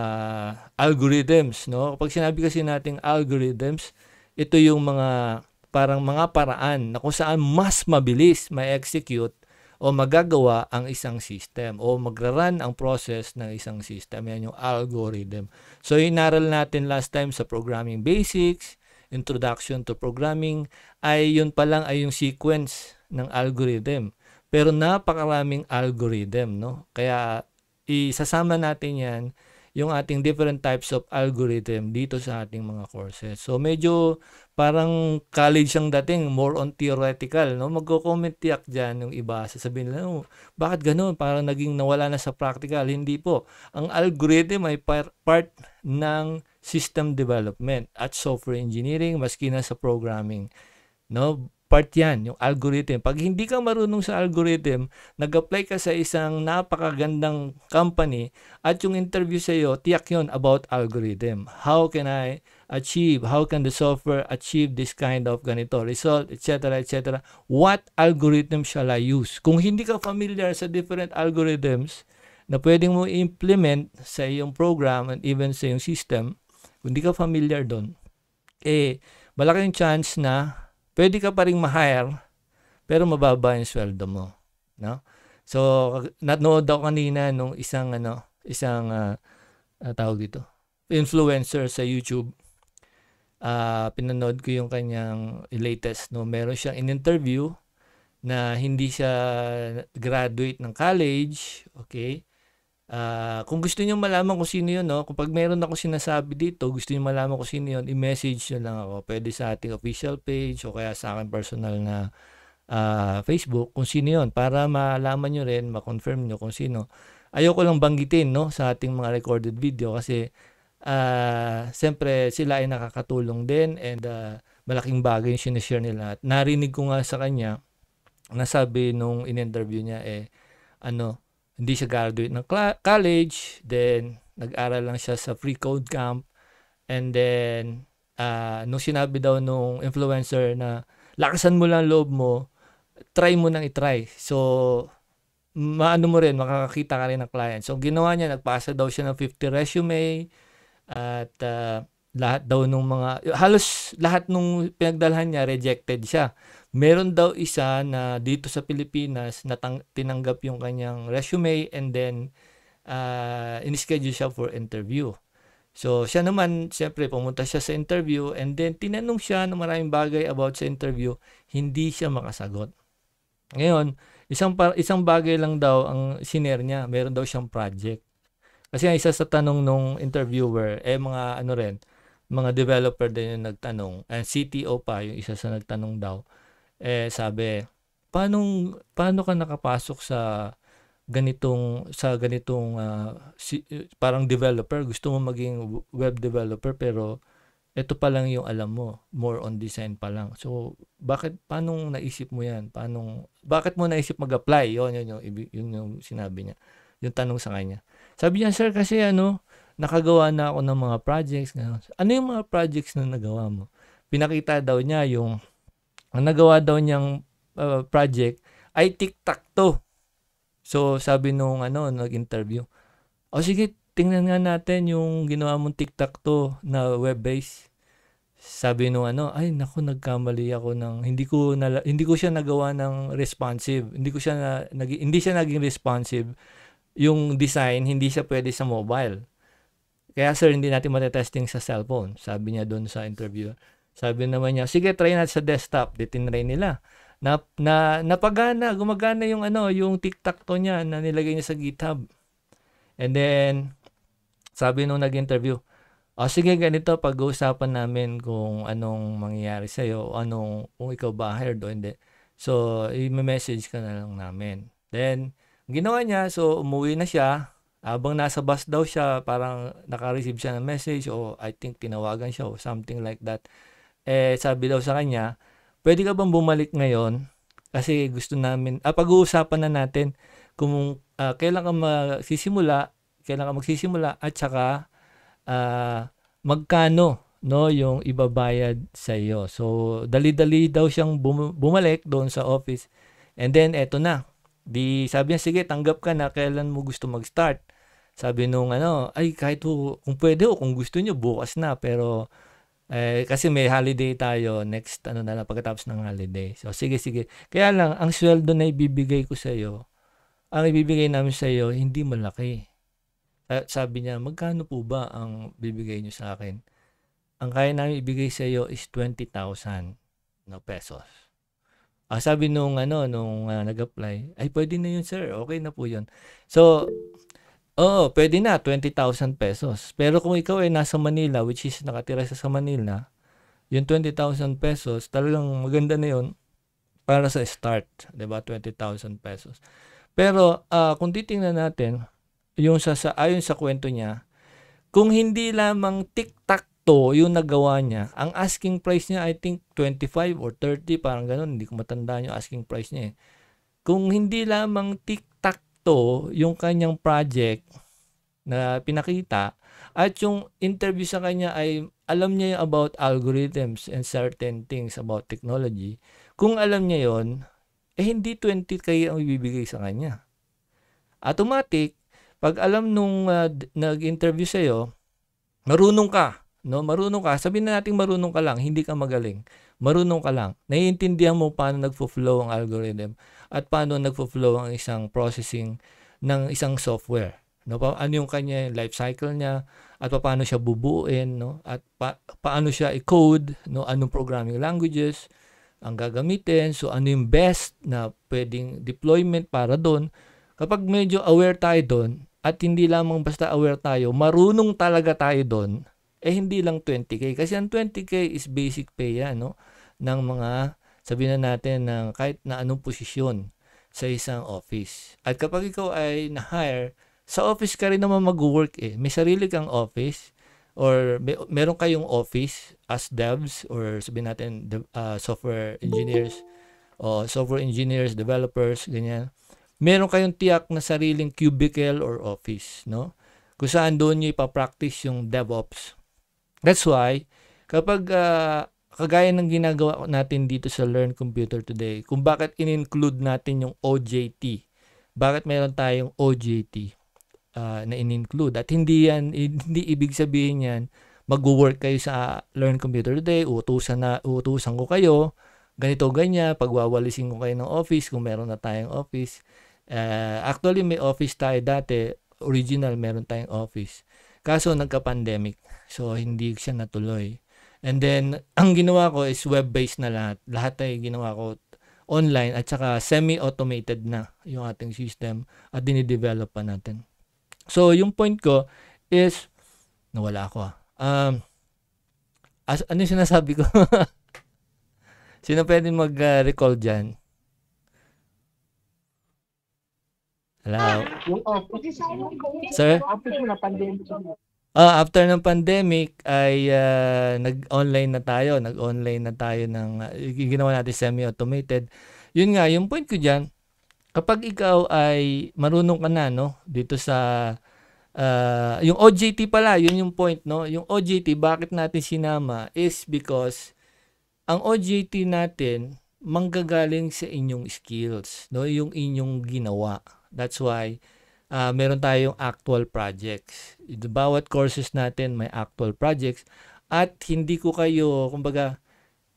algorithms, no? Kapag sinabi kasi nating algorithms, ito yung mga parang mga paraan na kung saan mas mabilis ma-execute o magagawa ang isang system o magraran ang process ng isang system. Yan yung algorithm. So, inaral natin last time sa programming basics, introduction to programming, ay yun pa lang ay yung sequence ng algorithm. Pero napakaraming algorithm, no? Kaya isasama natin yan yung ating different types of algorithm dito sa ating mga courses. So medyo parang college ang dating, more on theoretical. No? Magko-comment tiyak dyan yung iba. Sasabihin nila, oh, bakit ganun? Parang naging nawala na sa practical. Hindi po. Ang algorithm ay par- part ng system development at software engineering maski na sa programming. No? part yan, yung algorithm. Pag hindi ka marunong sa algorithm, nag-apply ka sa isang napakagandang company at yung interview sa iyo, tiyak yon about algorithm. How can I achieve? How can the software achieve this kind of ganito result, etc., etc.? What algorithm shall I use? Kung hindi ka familiar sa different algorithms na pwedeng mo implement sa iyong program and even sa iyong system, kung hindi ka familiar doon, eh, malaking chance na pwede ka pa rin ma-hire, pero mababa yung sweldo mo. No? So, nanood ako kanina nung isang, ano, isang, uh, tawag dito, influencer sa YouTube. Uh, pinanood ko yung kanyang latest. No? Meron siyang in-interview na hindi siya graduate ng college, okay? Uh, kung gusto niyo malaman kung sino 'yon, no? kapag pag meron ako sinasabi dito, gusto niyo malaman kung sino 'yon, i-message niyo lang ako. Pwede sa ating official page o kaya sa akin personal na uh, Facebook kung sino 'yon para malaman niyo rin, ma-confirm niyo kung sino. Ayoko lang banggitin no, sa ating mga recorded video kasi uh, siyempre sila ay nakakatulong din and uh, malaking bagay yung sinishare nila. At narinig ko nga sa kanya, nasabi nung in-interview niya eh, ano, hindi siya graduate ng college, then nag-aral lang siya sa free code camp, and then uh, nung sinabi daw nung influencer na lakasan mo lang loob mo, try mo nang itry. So, maano mo rin, makakakita ka rin ng client. So, ginawa niya, nagpasa daw siya ng 50 resume at uh, lahat daw nung mga, halos lahat nung pinagdalhan niya, rejected siya meron daw isa na dito sa Pilipinas na tinanggap yung kanyang resume and then uh, in-schedule siya for interview. So, siya naman, siyempre, pumunta siya sa interview and then tinanong siya ng maraming bagay about sa interview, hindi siya makasagot. Ngayon, isang, par- isang bagay lang daw ang siner niya, meron daw siyang project. Kasi ang isa sa tanong nung interviewer, eh mga ano rin, mga developer din yung nagtanong, and CTO pa yung isa sa nagtanong daw eh sabi, paano paano ka nakapasok sa ganitong sa ganitong uh, si, parang developer, gusto mo maging web developer pero ito pa lang yung alam mo, more on design pa lang. So, bakit, paano naisip mo yan? Paano, bakit mo naisip mag-apply? Yun, yun, yun, yun yung sinabi niya. Yung tanong sa kanya. Sabi niya, sir, kasi ano, nakagawa na ako ng mga projects. Ganun. Ano yung mga projects na nagawa mo? Pinakita daw niya yung ang nagawa daw niyang uh, project ay tic-tac-toe. So, sabi nung ano, nag-interview, o oh, sige, tingnan nga natin yung ginawa mong tic-tac-toe na web-based. Sabi nung ano, ay nako nagkamali ako ng hindi ko na, hindi ko siya nagawa ng responsive. Hindi ko siya na, nag, hindi siya naging responsive yung design, hindi siya pwede sa mobile. Kaya sir, hindi natin matetesting sa cellphone, sabi niya doon sa interview. Sabi naman niya, sige try natin sa desktop. Di tinry nila. Na, na, napagana, gumagana yung ano, yung tic-tac-toe niya na nilagay niya sa GitHub. And then, sabi nung nag-interview, o oh, ah, sige, ganito, pag-uusapan namin kung anong mangyayari sa'yo, anong, kung ikaw ba hired o hindi. So, i-message ka na lang namin. Then, ginawa niya, so umuwi na siya. Abang nasa bus daw siya, parang naka-receive siya ng message o I think tinawagan siya o something like that eh sabi daw sa kanya, pwede ka bang bumalik ngayon? Kasi gusto namin, ah, pag-uusapan na natin kung uh, kailan ka magsisimula, kailan ka magsisimula at saka uh, magkano no yung ibabayad sa iyo. So dali-dali daw siyang bum- bumalik doon sa office. And then eto na. Di sabi niya sige tanggap ka na kailan mo gusto mag-start. Sabi nung ano, ay kahit ho, kung pwede o kung gusto niyo bukas na pero eh, kasi may holiday tayo next ano na lang pagkatapos ng holiday. So sige sige. Kaya lang ang sweldo na ibibigay ko sa iyo, ang ibibigay namin sa iyo hindi malaki. Sabi niya, magkano po ba ang bibigay niyo sa akin? Ang kaya namin ibigay sa iyo is 20,000 no pesos. Ah, sabi nung ano nung uh, nag-apply, ay pwede na 'yun sir. Okay na po 'yun. So Oo, oh, pwede na, 20,000 pesos. Pero kung ikaw ay nasa Manila, which is nakatira sa Manila, yung 20,000 pesos, talagang maganda na yun para sa start, 'di ba? 20,000 pesos. Pero uh, kung titingnan natin yung sa, sa ayon sa kwento niya, kung hindi lamang tic-tac to yung nagawa niya, ang asking price niya I think 25 or 30 parang ganun, hindi ko matandaan yung asking price niya. Eh. Kung hindi lamang tic to yung kanyang project na pinakita at yung interview sa kanya ay alam niya yung about algorithms and certain things about technology. Kung alam niya yon eh hindi 20k ang ibibigay sa kanya. Automatic, pag alam nung uh, nag-interview sa'yo, marunong ka. No, marunong ka. Sabi na natin marunong ka lang, hindi ka magaling. Marunong ka lang. Naiintindihan mo paano nagfo-flow ang algorithm at paano nagfo flow ang isang processing ng isang software. No, pa, ano yung kanya yung life cycle niya at paano siya bubuuin, no? At pa, paano siya i-code, no? Anong programming languages ang gagamitin? So ano yung best na pwedeng deployment para doon? Kapag medyo aware tayo doon at hindi lamang basta aware tayo, marunong talaga tayo doon, eh hindi lang 20k kasi ang 20k is basic pay yan, no? ng mga sabihin na natin na kahit na anong posisyon sa isang office. At kapag ikaw ay na-hire, sa office ka rin naman mag-work eh. May sarili kang office or may, meron kayong office as devs or sabihin natin uh, software engineers o software engineers, developers, ganyan. Meron kayong tiyak na sariling cubicle or office, no? Kung saan doon nyo ipapractice yung DevOps. That's why, kapag uh, kagaya ng ginagawa natin dito sa Learn Computer Today, kung bakit in-include natin yung OJT. Bakit meron tayong OJT uh, ah, na in-include? At hindi yan, hindi ibig sabihin yan, mag-work kayo sa Learn Computer Today, utusan, na, utusan ko kayo, ganito, ganya pagwawalisin ko kayo ng office, kung meron na tayong office. Uh, actually, may office tayo dati, original meron tayong office. Kaso nagka-pandemic, so hindi siya natuloy. And then, <clears throat> ang ginawa ko is web-based na lahat. Lahat ay ginawa ko online at saka semi-automated na yung ating system at dinidevelop pa natin. So, yung point ko is, nawala ako ah. Um, as, ano yung sinasabi ko? <laughs> Sino pwede mag-recall uh, dyan? Hello? Yung Sir? Office na pandemic. Uh, after ng pandemic ay uh, nag-online na tayo. Nag-online na tayo ng uh, ginawa natin semi-automated. Yun nga, yung point ko diyan, kapag ikaw ay marunong ka na no dito sa uh, yung OJT pala, yun yung point no. Yung OJT bakit natin sinama is because ang OJT natin manggagaling sa inyong skills, no? Yung inyong ginawa. That's why uh, meron tayong actual projects. Bawat courses natin may actual projects at hindi ko kayo, kumbaga,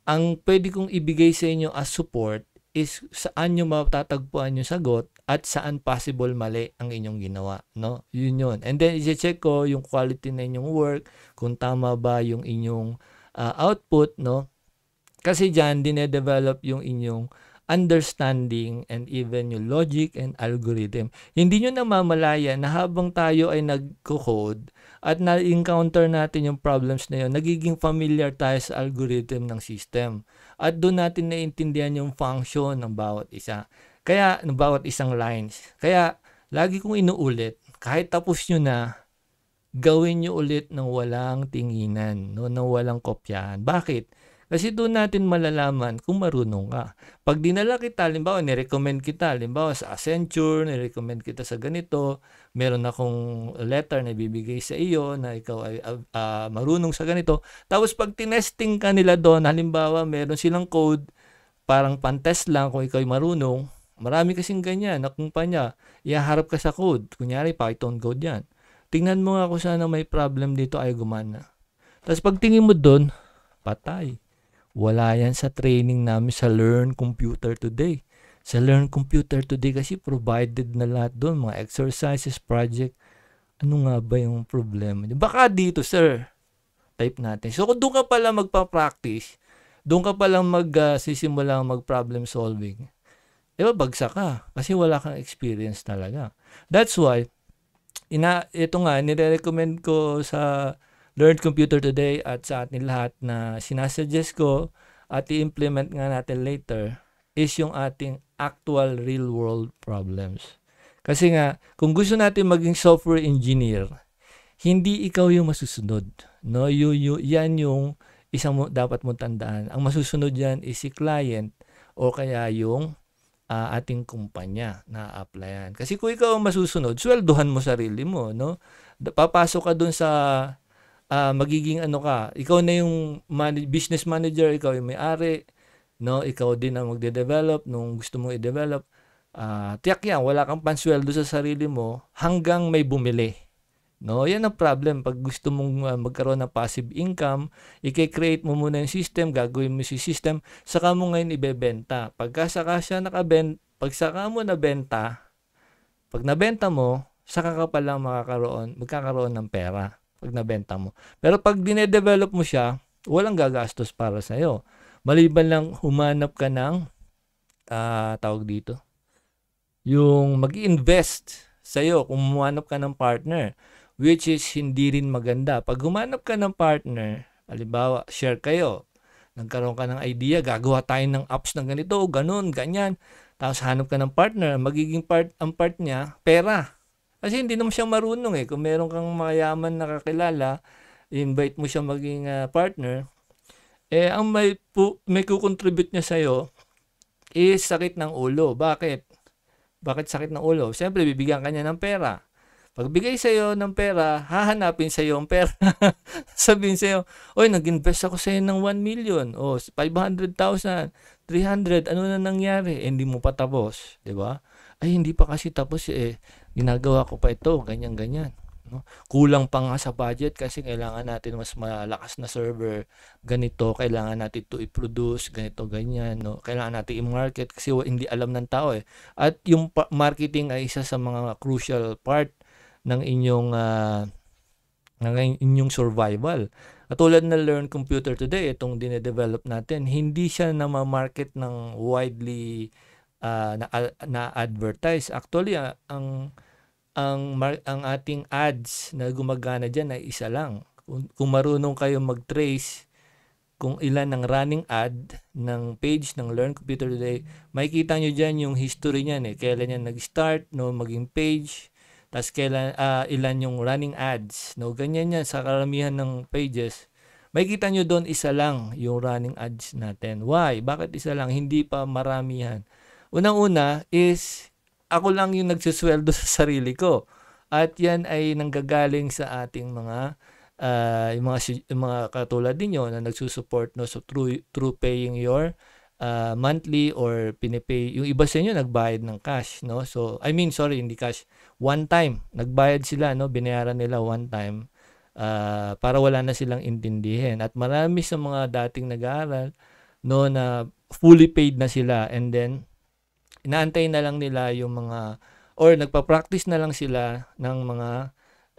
ang pwede kong ibigay sa inyo as support is saan nyo matatagpuan yung sagot at saan possible mali ang inyong ginawa. No? Yun yun. And then, i check ko yung quality na inyong work, kung tama ba yung inyong uh, output. No? Kasi dyan, dine-develop yung inyong understanding and even yung logic and algorithm. Hindi nyo namamalaya na habang tayo ay nagko-code at na-encounter natin yung problems na yun, nagiging familiar tayo sa algorithm ng system. At doon natin naiintindihan yung function ng bawat isa. Kaya, ng bawat isang lines. Kaya, lagi kong inuulit, kahit tapos nyo na, gawin nyo ulit ng walang tinginan, no, ng walang kopyahan. Bakit? Kasi doon natin malalaman kung marunong ka. Pag dinala kita, limbawa, nirecommend kita, limbawa sa Accenture, nirecommend kita sa ganito, meron akong letter na ibibigay sa iyo na ikaw ay uh, uh, marunong sa ganito. Tapos pag tinesting ka nila doon, halimbawa, meron silang code, parang pantest lang kung ikaw ay marunong, marami kasing ganyan na kumpanya, iaharap ka sa code. Kunyari, Python code yan. Tingnan mo nga kung sana may problem dito ay gumana. Tapos pag tingin mo doon, patay. Wala yan sa training namin sa Learn Computer Today. Sa Learn Computer Today kasi provided na lahat doon, mga exercises, project. Ano nga ba yung problema? Baka dito, sir. Type natin. So, kung doon ka pala magpa-practice, doon ka palang magsisimula ah, uh, mag-problem solving. Di ba, bagsak ka. Kasi wala kang experience talaga. That's why, ina, ito nga, nire-recommend ko sa Learn Computer Today at sa atin lahat na sinasuggest ko at i-implement nga natin later is yung ating actual real world problems. Kasi nga, kung gusto natin maging software engineer, hindi ikaw yung masusunod. No? You, you, yan yung isang mo, dapat mong tandaan. Ang masusunod yan is si client o kaya yung uh, ating kumpanya na applyan. Kasi kung ikaw ang masusunod, swelduhan mo sarili mo. No? Papasok ka dun sa uh, magiging ano ka, ikaw na yung man- business manager, ikaw yung may-ari, no? Ikaw din ang magde-develop nung gusto mong i-develop. Uh, tiyak yan, wala kang pansweldo sa sarili mo hanggang may bumili. No, yan ang problem. Pag gusto mong uh, magkaroon ng passive income, i-create mo muna yung system, gagawin mo si system, saka mo ngayon ibebenta. Pagka saka siya nakabenta, pag saka mo nabenta, pag nabenta mo, saka ka pa lang makakaroon, magkakaroon ng pera pag nabenta mo. Pero pag dinedevelop mo siya, walang gagastos para sa iyo. Maliban lang humanap ka ng uh, tawag dito. Yung mag invest sa iyo kung humanap ka ng partner which is hindi rin maganda. Pag humanap ka ng partner, halimbawa, share kayo, nagkaroon ka ng idea, gagawa tayo ng apps ng ganito, ganun, ganyan. Tapos hanap ka ng partner, magiging part, ang part niya, pera. Kasi hindi naman siya marunong eh. Kung meron kang mayaman na kakilala, invite mo siya maging uh, partner, eh ang may, pu- may kukontribute niya sa'yo is sakit ng ulo. Bakit? Bakit sakit ng ulo? Siyempre, bibigyan kanya ng pera. Pagbigay sa'yo ng pera, hahanapin sa'yo ang pera. <laughs> Sabihin sa'yo, oy, nag-invest ako sa'yo ng 1 million, o 500,000, 300, ano na nangyari? Eh, hindi mo pa tapos, di ba? Ay, hindi pa kasi tapos eh ginagawa ko pa ito, ganyan-ganyan. No? Kulang pa nga sa budget kasi kailangan natin mas malakas na server, ganito, kailangan natin to i-produce, ganito, ganyan. No? Kailangan natin i-market kasi hindi alam ng tao eh. At yung marketing ay isa sa mga crucial part ng inyong uh, ng inyong survival. Katulad na Learn Computer Today, itong dine-develop natin, hindi siya na-market ng widely uh, na, ah, na advertise. Actually, uh, ang ang ang ating ads na gumagana diyan ay isa lang. Kung, kung marunong kayo mag-trace kung ilan ang running ad ng page ng Learn Computer Today, makikita niyo diyan yung history niyan eh. Kailan yan nag-start, no, maging page, tapos kailan, uh, ilan yung running ads. No, ganyan yan sa karamihan ng pages. Makikita niyo doon isa lang yung running ads natin. Why? Bakit isa lang? Hindi pa maramihan. Unang-una is ako lang yung nagsusweldo <laughs> sa sarili ko. At yan ay nanggagaling sa ating mga uh, yung mga yung mga katulad niyo na nagsusuport no so through through paying your uh, monthly or pinipay yung iba sa inyo nagbayad ng cash no so I mean sorry hindi cash one time nagbayad sila no binayaran nila one time uh, para wala na silang intindihin at marami sa mga dating nag-aaral no na fully paid na sila and then inaantay na lang nila yung mga or nagpa-practice na lang sila ng mga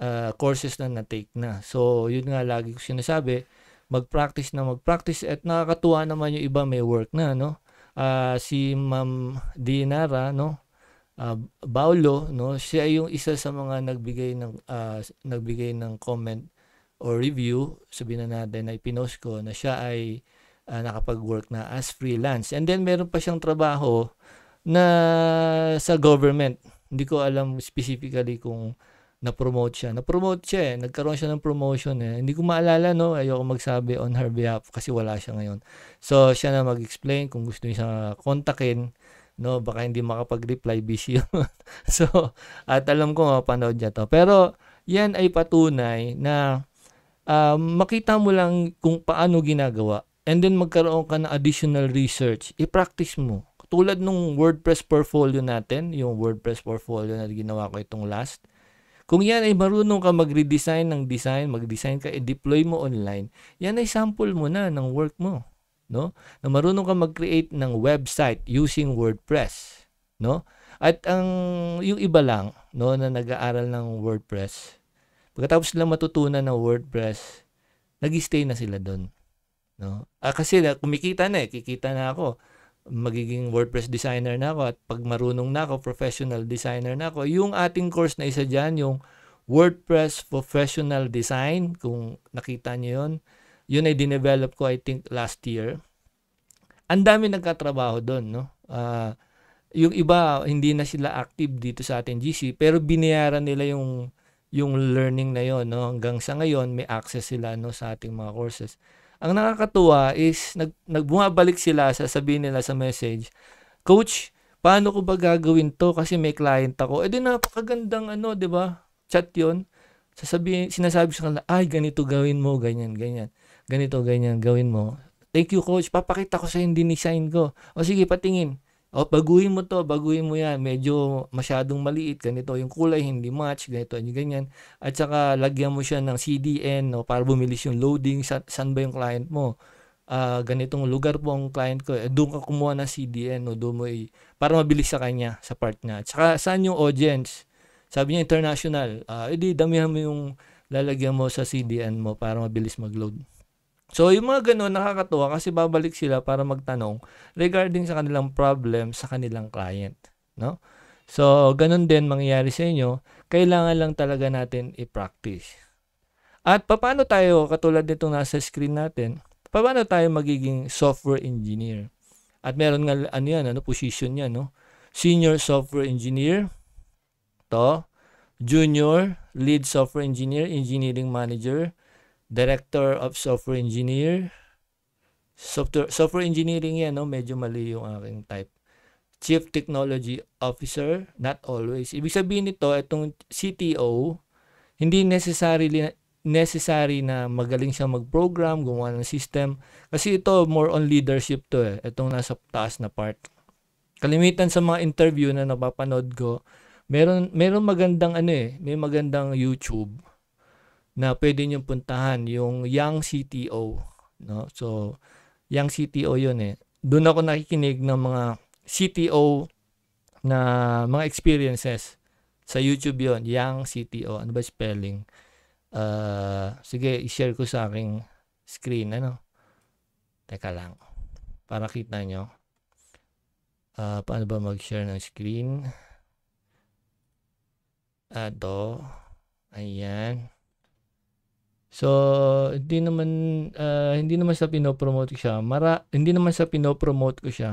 uh, courses na na-take na. So, yun nga lagi ko sinasabi, mag-practice na mag-practice at nakakatuwa naman yung iba may work na, no? Uh, si Ma'am Dinara, no? Uh, Baulo, no? Siya yung isa sa mga nagbigay ng uh, nagbigay ng comment or review, sabi na natin na ipinost ko na siya ay uh, nakapag-work na as freelance. And then meron pa siyang trabaho na sa government. Hindi ko alam specifically kung na-promote siya. Na-promote siya eh. Nagkaroon siya ng promotion eh. Hindi ko maalala, no? Ayoko magsabi on her behalf kasi wala siya ngayon. So, siya na mag-explain kung gusto niya kontakin no baka hindi makapag-reply busy <laughs> yun. so at alam ko mapanood niya to pero yan ay patunay na uh, makita mo lang kung paano ginagawa and then magkaroon ka ng additional research i-practice mo tulad nung WordPress portfolio natin, yung WordPress portfolio na ginawa ko itong last. Kung yan ay marunong ka mag-redesign ng design, mag-design ka, i-deploy mo online, yan ay sample mo na ng work mo. No? Na marunong ka mag-create ng website using WordPress. No? At ang yung iba lang no na nag-aaral ng WordPress, pagkatapos nila matutunan ng WordPress, nag-stay na sila doon. No? Ah, kasi kumikita na eh, kikita na ako magiging WordPress designer na ako at pag marunong na ako, professional designer na ako, yung ating course na isa dyan, yung WordPress Professional Design, kung nakita nyo yun, yun ay dinevelop ko I think last year. Ang dami nagkatrabaho doon, no? Uh, yung iba, hindi na sila active dito sa ating GC, pero binayaran nila yung yung learning na yon no hanggang sa ngayon may access sila no sa ating mga courses ang nakakatuwa is nag, nagbumabalik sila sa sabi nila sa message, Coach, paano ko ba gagawin to kasi may client ako? Eh di napakagandang ano, di ba? Chat yon Sasabihin, sinasabi sa kanila, ay ganito gawin mo, ganyan, ganyan. Ganito, ganyan, gawin mo. Thank you coach, papakita ko sa yung design ko. O sige, patingin. O, oh, baguhin mo to, baguhin mo yan. Medyo masyadong maliit. Ganito yung kulay, hindi match. Ganito, yung ganyan. At saka, lagyan mo siya ng CDN no, para bumilis yung loading. Sa, saan ba yung client mo? Uh, ganitong lugar po ang client ko. Eh, doon ka kumuha ng CDN. No, doon mo i- para mabilis sa kanya, sa part niya. At saka, saan yung audience? Sabi niya, international. Uh, edi, damihan mo yung lalagyan mo sa CDN mo para mabilis mag-load. So, yung mga ganun, nakakatuwa kasi babalik sila para magtanong regarding sa kanilang problem sa kanilang client. No? So, ganun din mangyayari sa inyo. Kailangan lang talaga natin i-practice. At paano tayo, katulad nitong nasa screen natin, paano tayo magiging software engineer? At meron nga, ano yan, ano, position yan, no? Senior software engineer, to, junior, lead software engineer, engineering manager, Director of Software Engineer. Software, software engineering yan, no? medyo mali yung aking type. Chief Technology Officer, not always. Ibig sabihin nito, itong CTO, hindi necessarily necessary na magaling siyang mag-program, gumawa ng system. Kasi ito, more on leadership to eh. Itong nasa taas na part. Kalimitan sa mga interview na napapanood ko, meron, meron magandang ano eh, may magandang YouTube na pwede niyo puntahan yung Young CTO no so Young CTO yun eh doon ako nakikinig ng mga CTO na mga experiences sa YouTube yon Young CTO ano ba spelling uh, sige i-share ko sa aking screen ano teka lang para kita nyo uh, paano ba mag-share ng screen ato ayan So, hindi naman uh, hindi naman sa pinopromote ko siya. Mara, hindi naman sa pinopromote ko siya.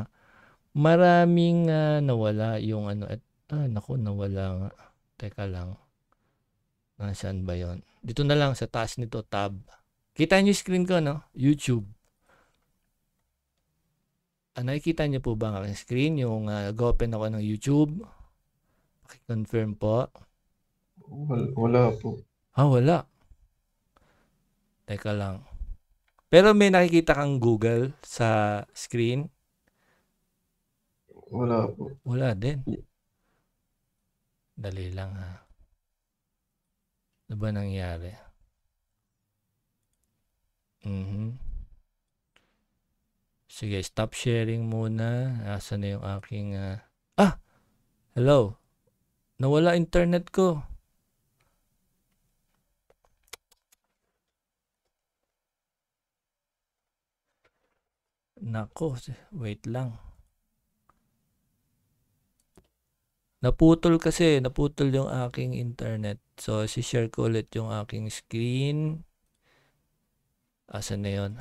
Maraming uh, nawala yung ano at ah, nako nawala nga. Teka lang. Nasaan ba 'yon? Dito na lang sa taas nito tab. Kita niyo screen ko no? YouTube. Ah, nakikita niyo po ba ang aking screen? Yung uh, ah, open ako ng YouTube. paki Confirm po. Wala, wala po. Ah, wala. Teka lang. Pero may nakikita kang Google sa screen? Wala po. Wala din. Dali lang ha. Ano ba nangyari? Mm-hmm. Sige, stop sharing muna. Asa na yung aking... Uh... Ah! Hello? Nawala internet ko. Nako, wait lang. Naputol kasi, naputol yung aking internet. So, si-share ko ulit yung aking screen. Asan na yun?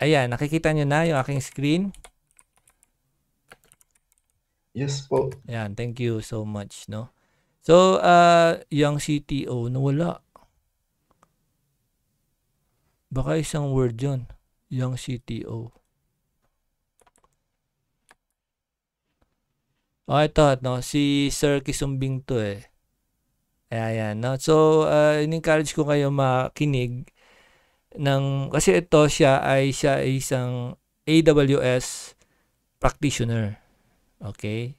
Ayan, nakikita nyo na yung aking screen? Yes po. Ayan, thank you so much, no? So, uh, yung CTO, nawala. Baka isang word yun. Yung CTO. Oh, ito, no? si Sir Kisumbing to eh. eh. Ayan, no? So, uh, in-encourage ko kayo makinig ng, kasi ito siya ay siya ay isang AWS practitioner. Okay?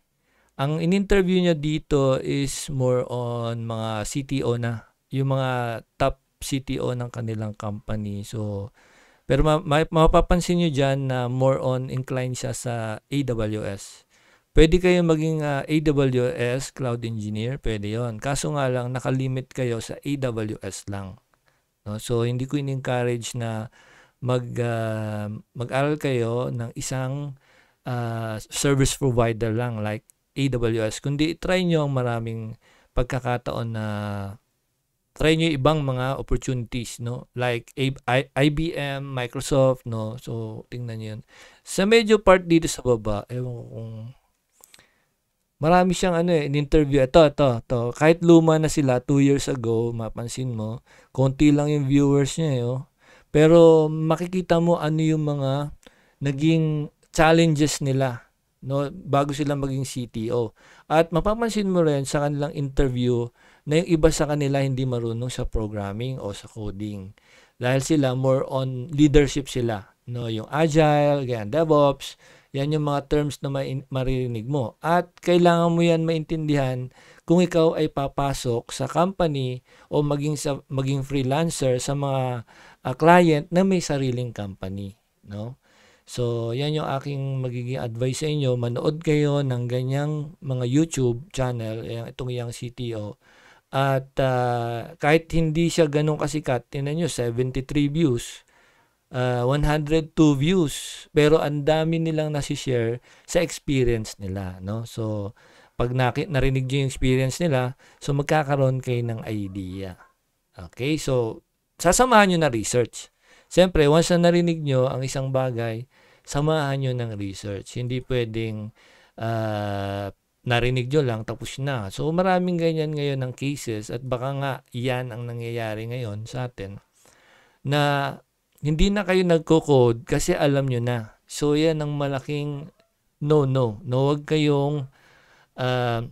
Ang in-interview niya dito is more on mga CTO na, yung mga top CTO ng kanilang company. So, pero ma- ma- mapapansin niyo dyan na more on inclined siya sa AWS. Pwede kayong maging uh, ah, AWS cloud engineer, pwede yon. Kaso nga lang, nakalimit kayo sa AWS lang. No? So, hindi ko in-encourage na mag, uh, mag-aral kayo ng isang uh, service provider lang like AWS, kundi try nyo ang maraming pagkakataon na try nyo ibang mga opportunities, no? Like IBM, Microsoft, no? So, tingnan nyo yun. Sa medyo part dito sa baba, ewan ko kung marami siyang ano eh, in-interview. Ito, ito, ito. Kahit luma na sila, 2 years ago, mapansin mo, konti lang yung viewers niya, yo. Eh, oh. Pero makikita mo ano yung mga naging challenges nila no bago sila maging CTO. At mapapansin mo rin sa kanilang interview na yung iba sa kanila hindi marunong sa programming o sa coding. Dahil sila more on leadership sila, no, yung agile, ganyan, DevOps, yan yung mga terms na maririnig mo. At kailangan mo yan maintindihan kung ikaw ay papasok sa company o maging sa, maging freelancer sa mga uh, client na may sariling company, no? So, yan yung aking magiging advice sa inyo. Manood kayo ng ganyang mga YouTube channel, eh, itong iyang CTO. At uh, kahit hindi siya ganun kasikat, tinan nyo, 73 views, uh, ah, 102 views. Pero ang dami nilang nasishare sa experience nila. No? So, pag narinig nyo yung experience nila, so magkakaroon kayo ng idea. Okay, so sasamahan nyo na research. Siyempre, once na narinig nyo ang isang bagay, samahan nyo ng research. Hindi pwedeng uh, narinig nyo lang, tapos na. So maraming ganyan ngayon ng cases at baka nga yan ang nangyayari ngayon sa atin na hindi na kayo nagko-code kasi alam nyo na. So yan ang malaking no-no. No, wag kayong uh, ah,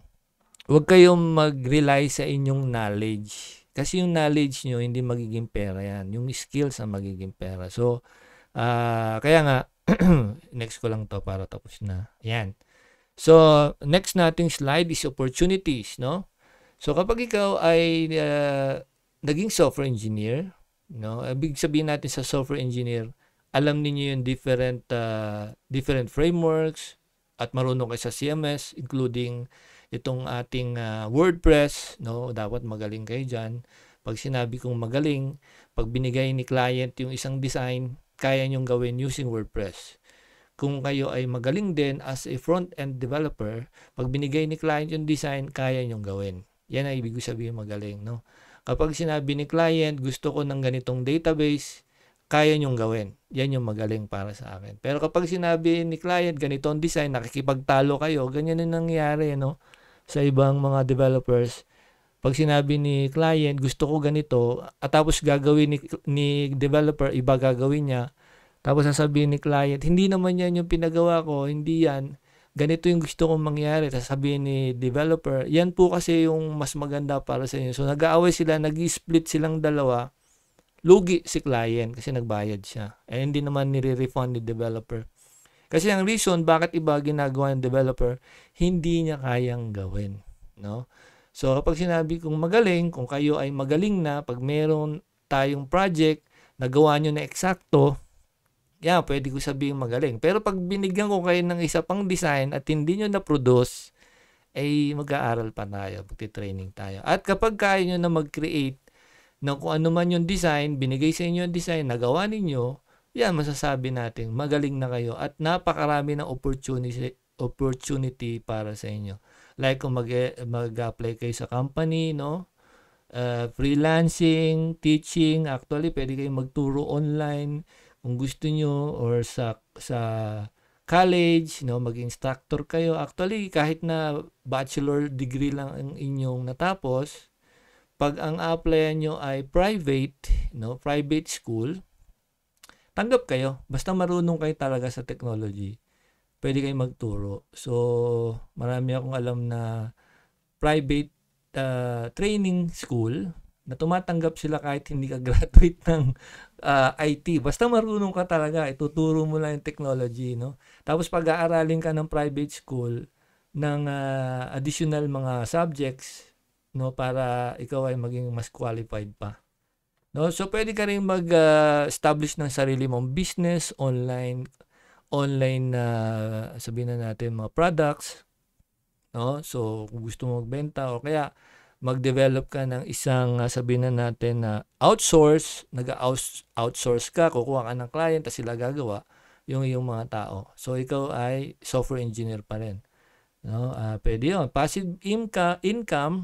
wag kayong mag-rely sa inyong knowledge. Kasi yung knowledge nyo, hindi magiging pera yan. Yung skills ang magiging pera. So, uh, kaya nga, <clears throat> next ko lang to para tapos na. Ayan. So, next nating slide is opportunities, no? So, kapag ikaw ay uh, naging software engineer, no? Ibig sabihin natin sa software engineer, alam niyo yung different uh, different frameworks at marunong kayo sa CMS including itong ating uh, WordPress, no? Dapat magaling kayo diyan. Pag sinabi kong magaling, pag binigay ni client yung isang design, kaya nyong gawin using WordPress. Kung kayo ay magaling din as a front-end developer, pag binigay ni client yung design, kaya nyong gawin. Yan ang ibig sabihin magaling, no? Kapag sinabi ni client, gusto ko ng ganitong database, kaya nyong gawin. Yan yung magaling para sa akin. Pero kapag sinabi ni client, ganitong design, nakikipagtalo kayo, ganyan yung nangyari no? sa ibang mga developers. Pag sinabi ni client, gusto ko ganito, at tapos gagawin ni, ni developer, iba gagawin niya, tapos sasabihin ni client, hindi naman yan yung pinagawa ko, hindi yan, ganito yung gusto kong mangyari, sasabihin ni developer, yan po kasi yung mas maganda para sa inyo. So nag-aaway sila, nag-split silang dalawa, lugi si client kasi nagbayad siya. Eh hindi naman nire-refund ni developer. Kasi ang reason bakit iba ginagawa ng developer, hindi niya kayang gawin, no? So pag sinabi kong magaling, kung kayo ay magaling na, pag meron tayong project na gawa nyo na eksakto, yeah, pwede ko sabihin magaling. Pero pag binigyan ko kayo ng isa pang design at hindi nyo na-produce, ay eh, mag-aaral pa tayo, magti-training tayo. At kapag kaya nyo na mag-create na kung ano man yung design, binigay sa inyo yung design, nagawa ninyo, yan, masasabi natin, magaling na kayo at napakarami ng opportunity, opportunity para sa inyo like kung mag, mag-apply kayo sa company, no? Uh, freelancing, teaching, actually pwede kayong magturo online kung gusto nyo or sa sa college, no, mag instructor kayo. Actually, kahit na bachelor degree lang ang inyong natapos, pag ang apply nyo ay private, no, private school, tanggap kayo basta marunong kayo talaga sa technology pwede kayong magturo. So, marami akong alam na private uh, training school na tumatanggap sila kahit hindi ka <laughs> graduate ng uh, ah, IT. Basta marunong ka talaga, ituturo mo lang yung technology, no? Tapos pag-aaralin ka ng private school ng uh, additional mga subjects, no, para ikaw ay maging mas qualified pa. No, so pwede ka rin mag-establish uh, ng sarili mong business, online online na sabihin na natin mga products no so kung gusto mong magbenta o kaya mag-develop ka ng isang uh, sabihin na natin na uh, outsource nag-outsource ka kukuha ka ng client tapos sila gagawa yung iyong mga tao so ikaw ay software engineer pa rin no uh, pwede yun passive income income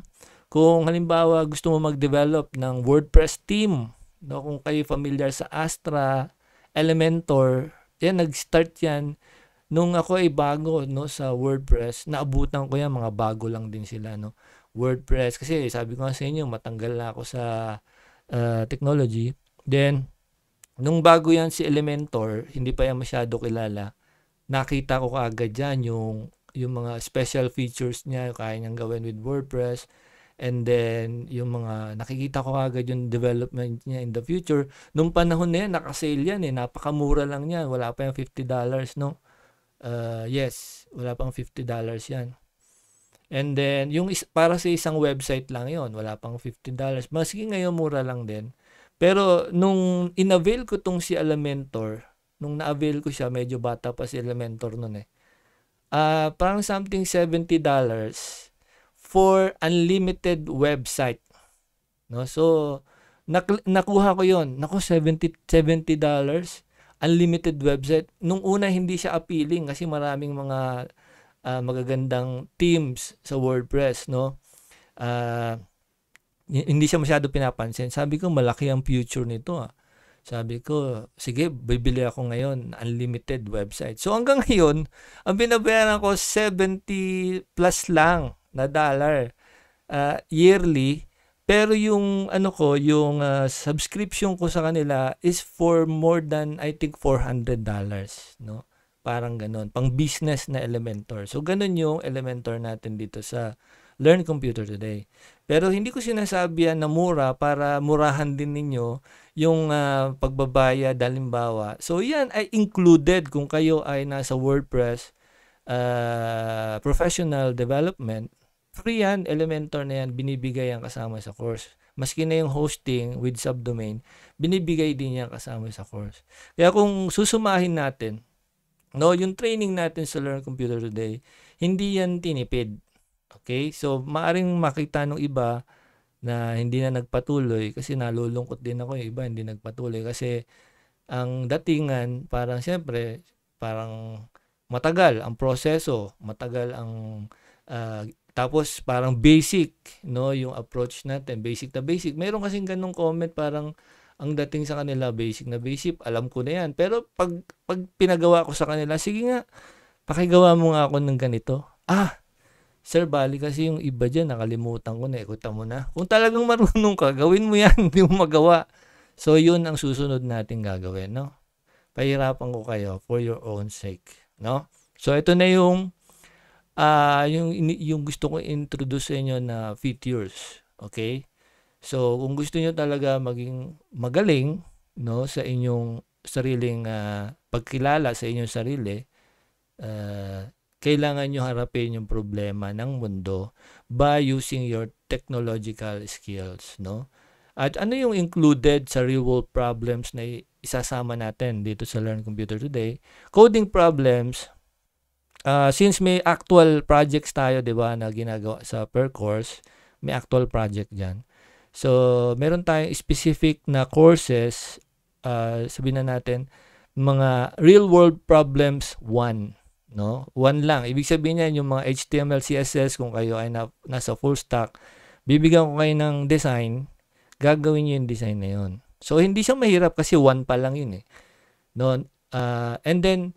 kung halimbawa gusto mo mag-develop ng WordPress team no kung kayo familiar sa Astra Elementor yan, nag-start yan. Nung ako ay bago no, sa WordPress, naabutan ko yan, mga bago lang din sila. No? WordPress, kasi sabi ko nga sa inyo, matanggal na ako sa uh, technology. Then, nung bago yan si Elementor, hindi pa yan masyado kilala, nakita ko kaagad dyan yung, yung mga special features niya, kaya niyang gawin with WordPress And then, yung mga, nakikita ko agad yung development niya in the future. Nung panahon na yan, nakasale yan eh. Napakamura lang yan. Wala pa yung $50, no? Uh, yes, wala pang $50 yan. And then, yung is, para sa isang website lang yon Wala pang $50. Maski ngayon, mura lang din. Pero, nung inavail ko tong si Elementor, nung na-avail ko siya, medyo bata pa si Elementor nun eh. Uh, parang something $70 for unlimited website. No? So, nak- nakuha ko yon Naku, 70, $70. Unlimited website. Nung una, hindi siya appealing kasi maraming mga uh, magagandang themes sa WordPress, no? Uh, hindi siya masyado pinapansin. Sabi ko, malaki ang future nito, ah. Sabi ko, sige, bibili ako ngayon, unlimited website. So hanggang ngayon, ang binabayaran ko 70 plus lang na dollar uh, yearly pero yung ano ko yung uh, subscription ko sa kanila is for more than I think 400 dollars no parang ganun pang business na Elementor so ganun yung Elementor natin dito sa Learn Computer Today. Pero hindi ko sinasabi yan na mura para murahan din ninyo yung uh, pagbabaya dalimbawa. So yan ay included kung kayo ay nasa WordPress uh, professional development free yan, Elementor na yan, binibigay yan kasama sa course. Maski na yung hosting with subdomain, binibigay din yan kasama sa course. Kaya kung susumahin natin, no, yung training natin sa Learn Computer Today, hindi yan tinipid. Okay? So, maaring makita ng iba na hindi na nagpatuloy kasi nalulungkot din ako yung iba hindi nagpatuloy kasi ang datingan parang siyempre parang matagal ang proseso, matagal ang uh, tapos parang basic, no, yung approach natin, basic na basic. Meron kasing ganung comment parang ang dating sa kanila basic na basic, alam ko na yan. Pero pag, pag pinagawa ko sa kanila, sige nga, pakigawa mo nga ako ng ganito. Ah, Sir, bali kasi yung iba diyan nakalimutan ko na, ikutan mo na. Kung talagang marunong ka, gawin mo yan, <laughs> hindi mo magawa. So, yun ang susunod nating gagawin, no? Pahirapan ko kayo for your own sake, no? So, ito na yung uh, yung, yung gusto ko introduce sa inyo na features. Okay? So, kung gusto niyo talaga maging magaling no sa inyong sariling uh, pagkilala sa inyong sarili, uh, kailangan niyo harapin yung problema ng mundo by using your technological skills, no? At ano yung included sa real-world problems na isasama natin dito sa Learn Computer Today? Coding problems, uh, since may actual projects tayo, 'di ba, na ginagawa sa per course, may actual project diyan. So, meron tayong specific na courses uh, sabihin na natin mga real world problems 1 no? 1 lang. Ibig sabihin niyan yung mga HTML, CSS kung kayo ay na, nasa full stack, bibigyan ko kayo ng design, gagawin niyo yung design na 'yon. So hindi siya mahirap kasi 1 pa lang yun eh. No? Uh, and then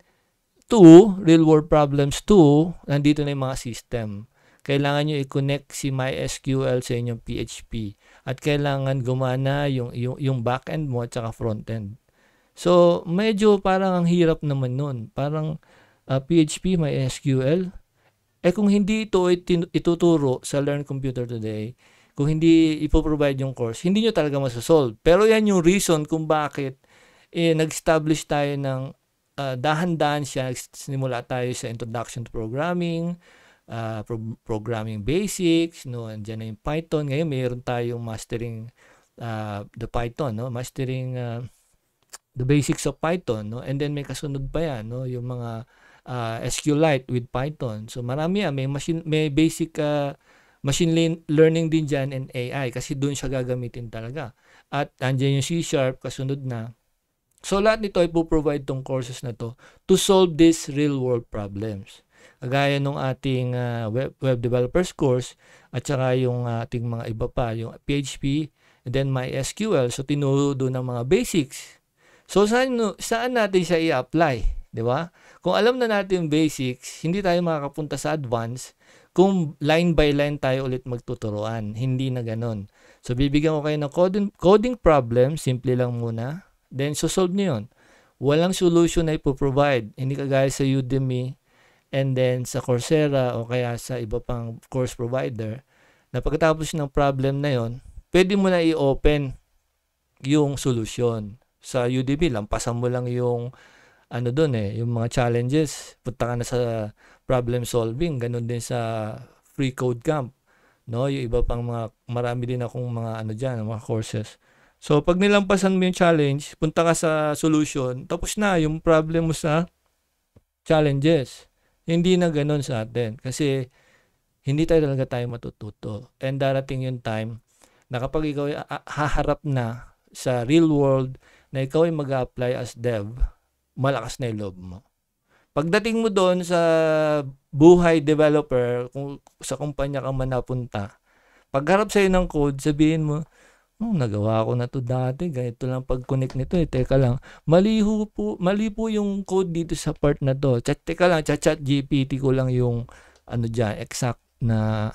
Two, real world problems. Two, nandito na yung mga system. Kailangan nyo i-connect si MySQL sa inyong PHP. At kailangan gumana yung, yung, yung backend mo at saka frontend. So, medyo parang ang hirap naman nun. Parang uh, ah, PHP, MySQL. Eh kung hindi ito ituturo sa Learn Computer Today, kung hindi ipoprovide yung course, hindi nyo talaga masasolve. Pero yan yung reason kung bakit eh, nag-establish tayo ng uh, dahan-dahan siya, simula tayo sa introduction to programming, uh, pro- programming basics, no, and na yung Python. Ngayon, mayroon tayong mastering uh, the Python, no, mastering uh, the basics of Python, no, and then may kasunod pa yan, no, yung mga uh, SQLite with Python. So, marami yan. May, machine, may basic uh, machine learning din diyan and AI kasi doon siya gagamitin talaga. At andiyan yung C-sharp, kasunod na. So lahat nito ay po-provide tong courses na to to solve these real-world problems. Kagaya nung ating uh, web, web developers course at saka yung uh, ating mga iba pa, yung PHP and then MySQL. So tinuro doon ng mga basics. So saan, saan natin siya i-apply? Di ba? Kung alam na natin basics, hindi tayo makakapunta sa advanced kung line by line tayo ulit magtuturuan. Hindi na ganun. So, bibigyan ko kayo ng coding, coding problem. Simple lang muna. Then, susolve nyo yun. Walang solution na ipoprovide. Hindi kagaya sa Udemy and then sa Coursera o kaya sa iba pang course provider na pagkatapos ng problem na yon, pwede mo na i-open yung solution. Sa Udemy, lampasan mo lang yung ano doon eh, yung mga challenges, punta ka na sa problem solving, ganun din sa free code camp, no? Yung iba pang mga marami din akong mga ano diyan, mga courses. So, pag nilampasan mo yung challenge, punta ka sa solution, tapos na yung problem mo sa challenges. Hindi na ganun sa atin. Kasi, hindi tayo talaga tayo matututo. And darating yung time na kapag ikaw ay ah, haharap na sa real world na ikaw ay mag apply as dev, malakas na yung love mo. Pagdating mo doon sa buhay developer, kung sa kumpanya ka man napunta, pagharap sa'yo ng code, sabihin mo, Oh, nagawa ko na to dati, ganito lang pag-connect nito eh. Teka lang, mali ho po, mali po yung code dito sa part na to. Chat, teka lang, chat, chat GPT ko lang yung ano dyan, exact na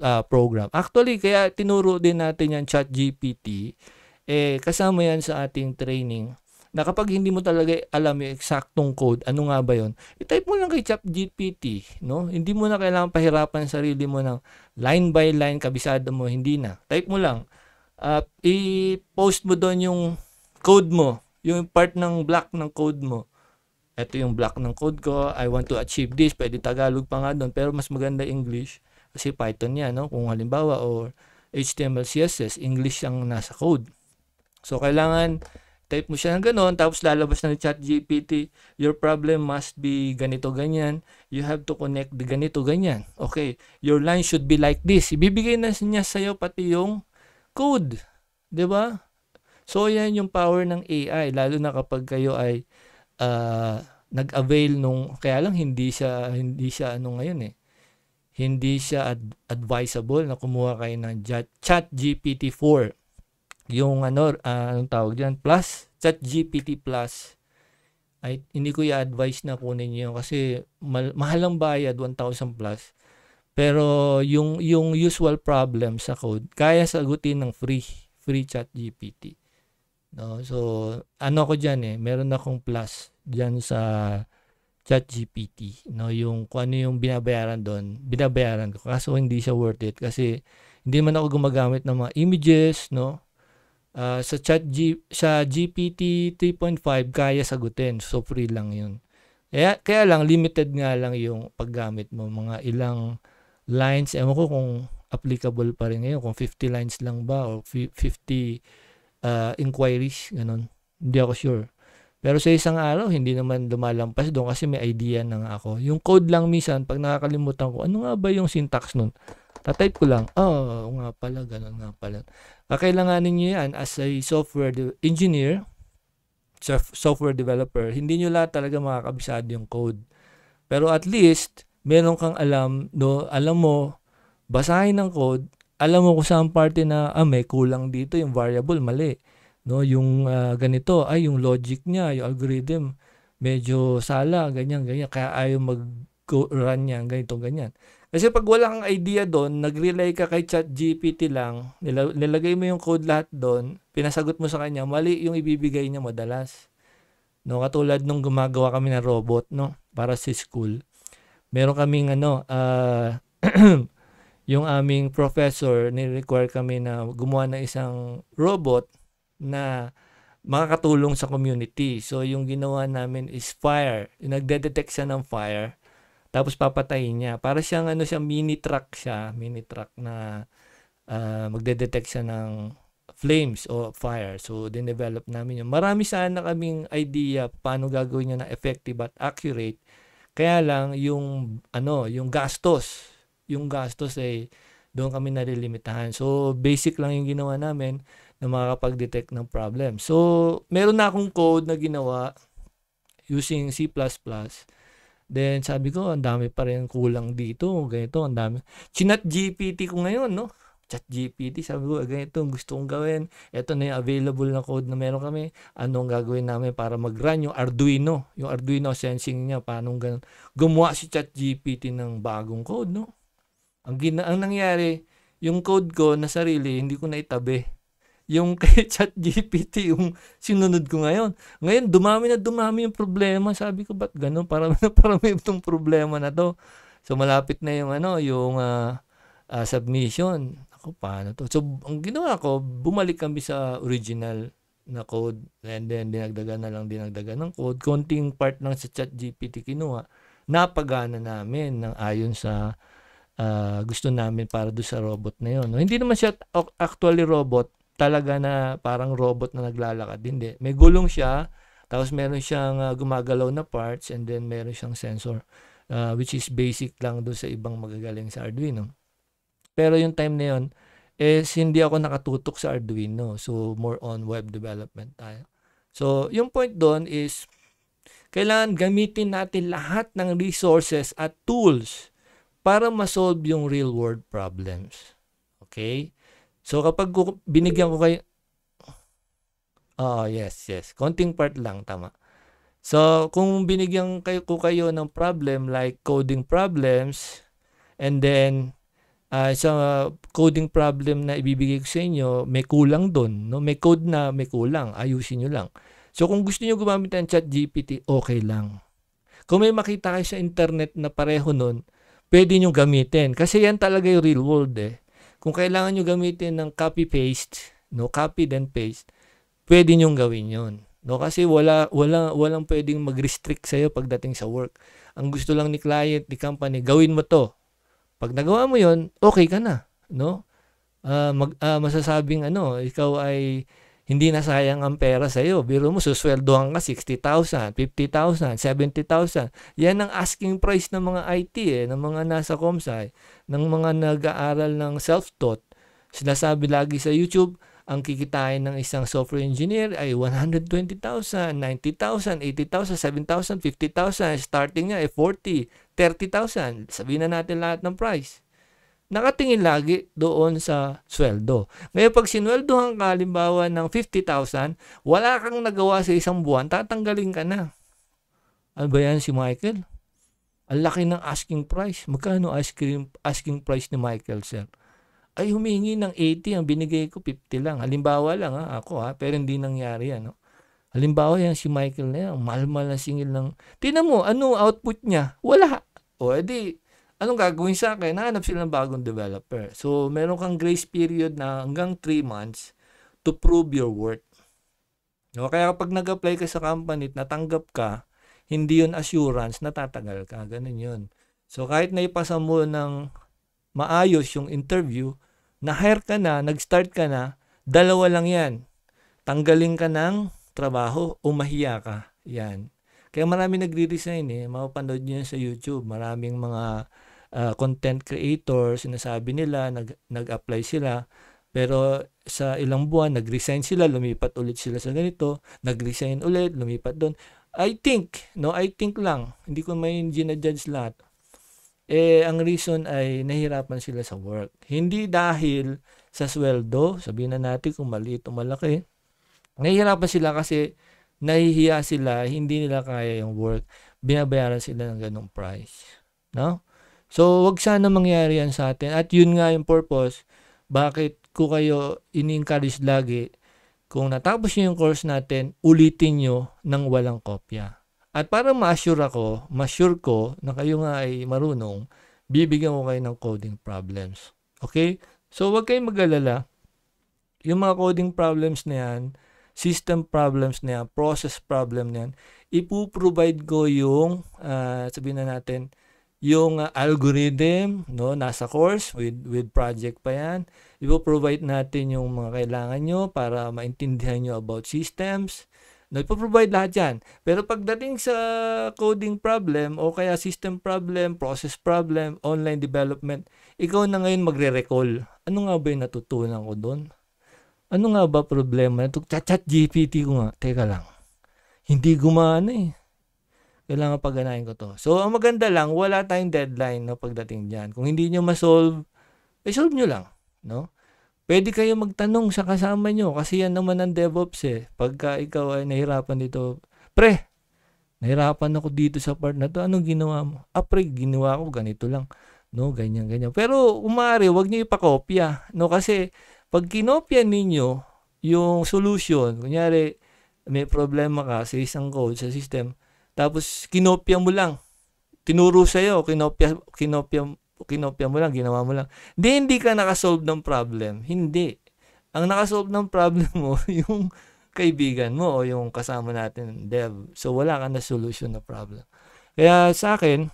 uh, program. Actually, kaya tinuro din natin yung chat GPT. Eh, kasama yan sa ating training na kapag hindi mo talaga alam yung eksaktong code, ano nga ba yon i-type mo lang kay ChatGPT, no? Hindi mo na kailangan pahirapan sarili mo ng line by line, kabisado mo, hindi na. Type mo lang uh, i-post mo doon yung code mo, yung part ng block ng code mo. Ito yung block ng code ko, I want to achieve this, pwede Tagalog pa nga doon, pero mas maganda English kasi Python yan, no? kung halimbawa, or HTML, CSS, English ang nasa code. So, kailangan type mo siya ng ganun, tapos lalabas na ni chat GPT, your problem must be ganito, ganyan. You have to connect the ganito, ganyan. Okay, your line should be like this. Ibibigay na niya sa'yo pati yung code. ba? Diba? So, yan yung power ng AI. Lalo na kapag kayo ay uh, nag-avail nung, kaya lang hindi siya, hindi siya ano ngayon eh. Hindi siya ad- advisable na kumuha kayo ng chat GPT-4. Yung ano, uh, anong tawag dyan? Plus, chat GPT Plus ay hindi ko i-advise na kunin niyo kasi mal- mahal ang bayad 1,000 plus pero yung yung usual problem sa code, kaya sagutin ng free free chat GPT. No, so ano ko diyan eh, meron akong plus diyan sa chat GPT. No, yung kung ano yung binabayaran doon, binabayaran ko. Kaso hindi siya worth it kasi hindi man ako gumagamit ng mga images, no. Uh, sa chat G, sa GPT 3.5 kaya sagutin, so free lang 'yun. Kaya, kaya lang limited nga lang yung paggamit mo mga ilang lines. Ewan ko kung applicable pa rin ngayon, kung 50 lines lang ba or 50 uh, ah, inquiries, ganun. Hindi ako sure. Pero sa isang araw, hindi naman lumalampas doon kasi may idea na nga ako. Yung code lang minsan, pag nakakalimutan ko, ano nga ba yung syntax nun? Tatype ko lang, oh, nga pala, ganun nga pala. Kakailanganin nyo yan as a software engineer, software developer, hindi nyo lahat talaga makakabisado yung code. Pero at least, meron kang alam, no, alam mo, basahin ng code, alam mo kung saan parte na, ah, may kulang dito, yung variable, mali. No, yung uh, ganito, ay, yung logic niya, yung algorithm, medyo sala, ganyan, ganyan. Kaya ayaw mag-run niya, ganito, ganyan. Kasi pag wala kang idea doon, nag-relay ka kay chat GPT lang, nil- nilagay mo yung code lahat doon, pinasagot mo sa kanya, mali yung ibibigay niya madalas. No, katulad nung gumagawa kami ng robot, no, para sa si school meron kaming ano, uh, <clears throat> yung aming professor, ni-require kami na gumawa ng isang robot na makakatulong sa community. So, yung ginawa namin is fire. Nagde-detect siya ng fire. Tapos papatayin niya. Para siyang ano siya, mini truck siya. Mini truck na uh, magde-detect siya ng flames o fire. So, dinevelop namin yun. Marami sana kaming idea paano gagawin niya na effective at accurate kaya lang yung ano, yung gastos, yung gastos ay eh, doon kami nalilimitahan. So basic lang yung ginawa namin na makakapag-detect ng problem. So meron na akong code na ginawa using C++. Then sabi ko, ang dami pa rin kulang dito, ganito, ang dami. Chinat GPT ko ngayon, no? chat GPT, sabi ko, ganito ang gusto kong gawin. Ito na yung available na code na meron kami. Ano ang gagawin namin para mag-run yung Arduino? Yung Arduino sensing niya, paano ganun. Gumawa si chat GPT ng bagong code, no? Ang, gina ang nangyari, yung code ko na sarili, hindi ko na itabi. Yung <laughs> kay chat GPT, yung sinunod ko ngayon. Ngayon, dumami na dumami yung problema. Sabi ko, ba't ganun? Para, <laughs> para may itong problema na to. So, malapit na yung ano, yung uh, uh, submission ako, paano to? So, ang ginawa ko, bumalik kami sa original na code and then dinagdagan na lang dinagdagan ng code. Konting part lang sa chat GPT kinuha. Napagana namin ng ayon sa uh, gusto namin para do sa robot na yon. No? Hindi naman siya actually robot, talaga na parang robot na naglalakad. Hindi. May gulong siya, tapos meron siyang uh, gumagalaw na parts and then meron siyang sensor uh, which is basic lang do sa ibang magagaling sa Arduino. Pero yung time na yun, is hindi ako nakatutok sa Arduino. So, more on web development tayo. So, yung point doon is, kailangan gamitin natin lahat ng resources at tools para masolve yung real world problems. Okay? So, kapag binigyan ko kayo, Oh, yes, yes. Konting part lang, tama. So, kung binigyan kayo, ko kayo ng problem like coding problems and then uh, sa coding problem na ibibigay ko sa inyo, may kulang doon. No? May code na may kulang. Ayusin nyo lang. So kung gusto niyo gumamit ng chat GPT, okay lang. Kung may makita kayo sa internet na pareho noon, pwede nyo gamitin. Kasi yan talaga yung real world eh. Kung kailangan nyo gamitin ng copy-paste, no, copy then paste, pwede nyo gawin yon No, kasi wala, wala, walang pwedeng mag-restrict sa'yo pagdating sa work. Ang gusto lang ni client, ni company, gawin mo to. Pag nagawa mo yon okay ka na, no? Uh, mag, uh, masasabing ano, ikaw ay hindi na sayang ang pera sa iyo. Biro mo, susweldohan ka 60,000, 50,000, 70,000. Yan ang asking price ng mga IT, eh, ng mga nasa Comsci, ng mga nag-aaral ng self-taught. Sinasabi lagi sa YouTube, ang kikitain ng isang software engineer ay 120,000, 90,000, 80,000, 7,000, 50,000, starting niya ay 40, 30,000. Sabihin na natin lahat ng price. Nakatingin lagi doon sa sweldo. Ngayon pag sinweldohan ka halimbawa ng 50,000, wala kang nagawa sa isang buwan, tatanggalin ka na. Ano ba yan si Michael? Ang laki ng asking price. Magkano asking, asking price ni Michael, sir? ay humingi ng 80, ang binigay ko 50 lang. Halimbawa lang ha, ako ha, pero hindi nangyari ano. Halimbawa yan si Michael na yan, mahal na singil ng, tinan mo, ano output niya? Wala. O edi, anong gagawin sa akin? Nahanap sila ng bagong developer. So, meron kang grace period na hanggang 3 months to prove your worth. No, kaya kapag nag-apply ka sa company at natanggap ka, hindi yun assurance, natatagal ka. Ganun yun. So, kahit na ipasa mo ng maayos yung interview, na-hire ka na, nag-start ka na, dalawa lang yan. Tanggalin ka ng trabaho, umahiya ka. Yan. Kaya marami nagre-resign eh. Mapapanood nyo sa YouTube. Maraming mga uh, content creators, sinasabi nila, nag, nag-apply sila. Pero sa ilang buwan, nag-resign sila, lumipat ulit sila sa ganito, nag-resign ulit, lumipat doon. I think, no, I think lang. Hindi ko may gina-judge lahat eh ang reason ay nahirapan sila sa work. Hindi dahil sa sweldo, sabihin na natin kung maliit o malaki, nahihirapan sila kasi nahihiya sila, hindi nila kaya yung work, binabayaran sila ng ganong price. No? So, wag sana mangyari yan sa atin. At yun nga yung purpose, bakit ko kayo ini encourage lagi, kung natapos nyo yung course natin, ulitin nyo ng walang kopya. At para ma-assure ako, ma-assure ko na kayo nga ay marunong, bibigyan ko kayo ng coding problems. Okay? So, huwag kayong mag-alala. Yung mga coding problems na yan, system problems na yan, process problem na yan, ipoprovide ko yung, uh, sabihin na natin, yung uh, algorithm, no, nasa course, with, with project pa yan. Ipoprovide natin yung mga kailangan nyo para maintindihan nyo about systems Nagpo-provide lahat yan. Pero pagdating sa coding problem o kaya system problem, process problem, online development, ikaw na ngayon magre-recall. Ano nga ba yung natutunan ko doon? Ano nga ba problema? Chat-chat GPT ko nga. Teka lang. Hindi gumana eh. Kailangan pagganahin ko to. So, ang maganda lang, wala tayong deadline no, pagdating dyan. Kung hindi nyo masolve, eh, solve nyo lang. No? Pwede kayo magtanong sa kasama nyo kasi yan naman ang DevOps eh. Pagka ikaw ay nahirapan dito, pre, nahirapan ako dito sa part na to, anong ginawa mo? Ah, pre, ginawa ko ganito lang. No, ganyan, ganyan. Pero umari, wag niyo ipakopya. No, kasi pag kinopya ninyo yung solution, kunyari, may problema ka sa isang code, sa system, tapos kinopya mo lang, tinuro sa'yo, kinopya, kinopya, kinopya mo lang, ginawa mo lang. Hindi, hindi ka nakasolve ng problem. Hindi. Ang nakasolve ng problem mo, <laughs> yung kaibigan mo o yung kasama natin, dev. So, wala ka na solution na problem. Kaya sa akin,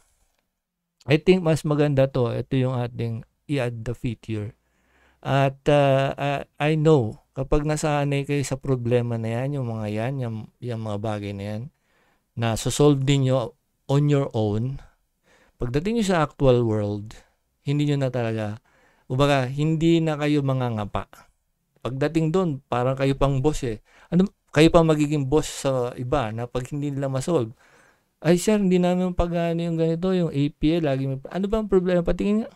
I think mas maganda to. Ito yung ating i-add the feature. At uh, uh, I know, kapag nasanay kayo sa problema na yan, yung mga yan, yung, yung mga bagay na yan, na so solve din nyo on your own, Pagdating nyo sa actual world, hindi nyo na talaga, ubaga, hindi na kayo mangangapa. Pagdating doon, parang kayo pang boss eh. Ano, kayo pang magiging boss sa iba na pag hindi nila masolve. Ay sir, hindi namin pag pagano yung ganito, yung APA, lagi may, ano ba ang problema? Patingin nga,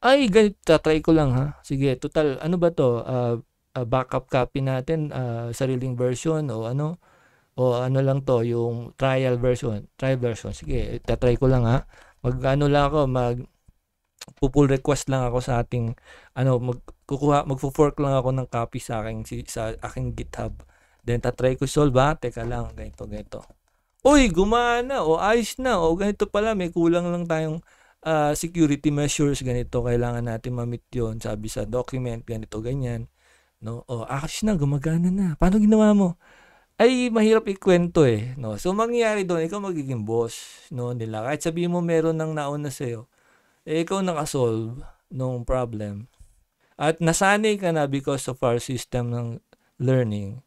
ay, ganito, tatry ko lang ha. Sige, total, ano ba to? Uh, uh, backup copy natin, uh, sariling version o ano o ano lang to, yung trial version, trial version. Sige, tatry ko lang ha. Mag ano lang ako, mag pull request lang ako sa ating ano mag kukuha mag fork lang ako ng copy sa aking sa aking GitHub. Then tatry ko solve ha. Teka lang, ganito ganito. Uy, gumana o ayos na o ganito pala may kulang lang tayong uh, security measures ganito kailangan natin ma-meet 'yon sabi sa document ganito ganyan no o ayos na gumagana na paano ginawa mo ay mahirap ikwento eh. No? So, mangyayari doon, ikaw magiging boss no, nila. Kahit sabihin mo meron ng nauna sa'yo, eh, ikaw nakasolve nung problem. At nasanay ka na because of our system ng learning,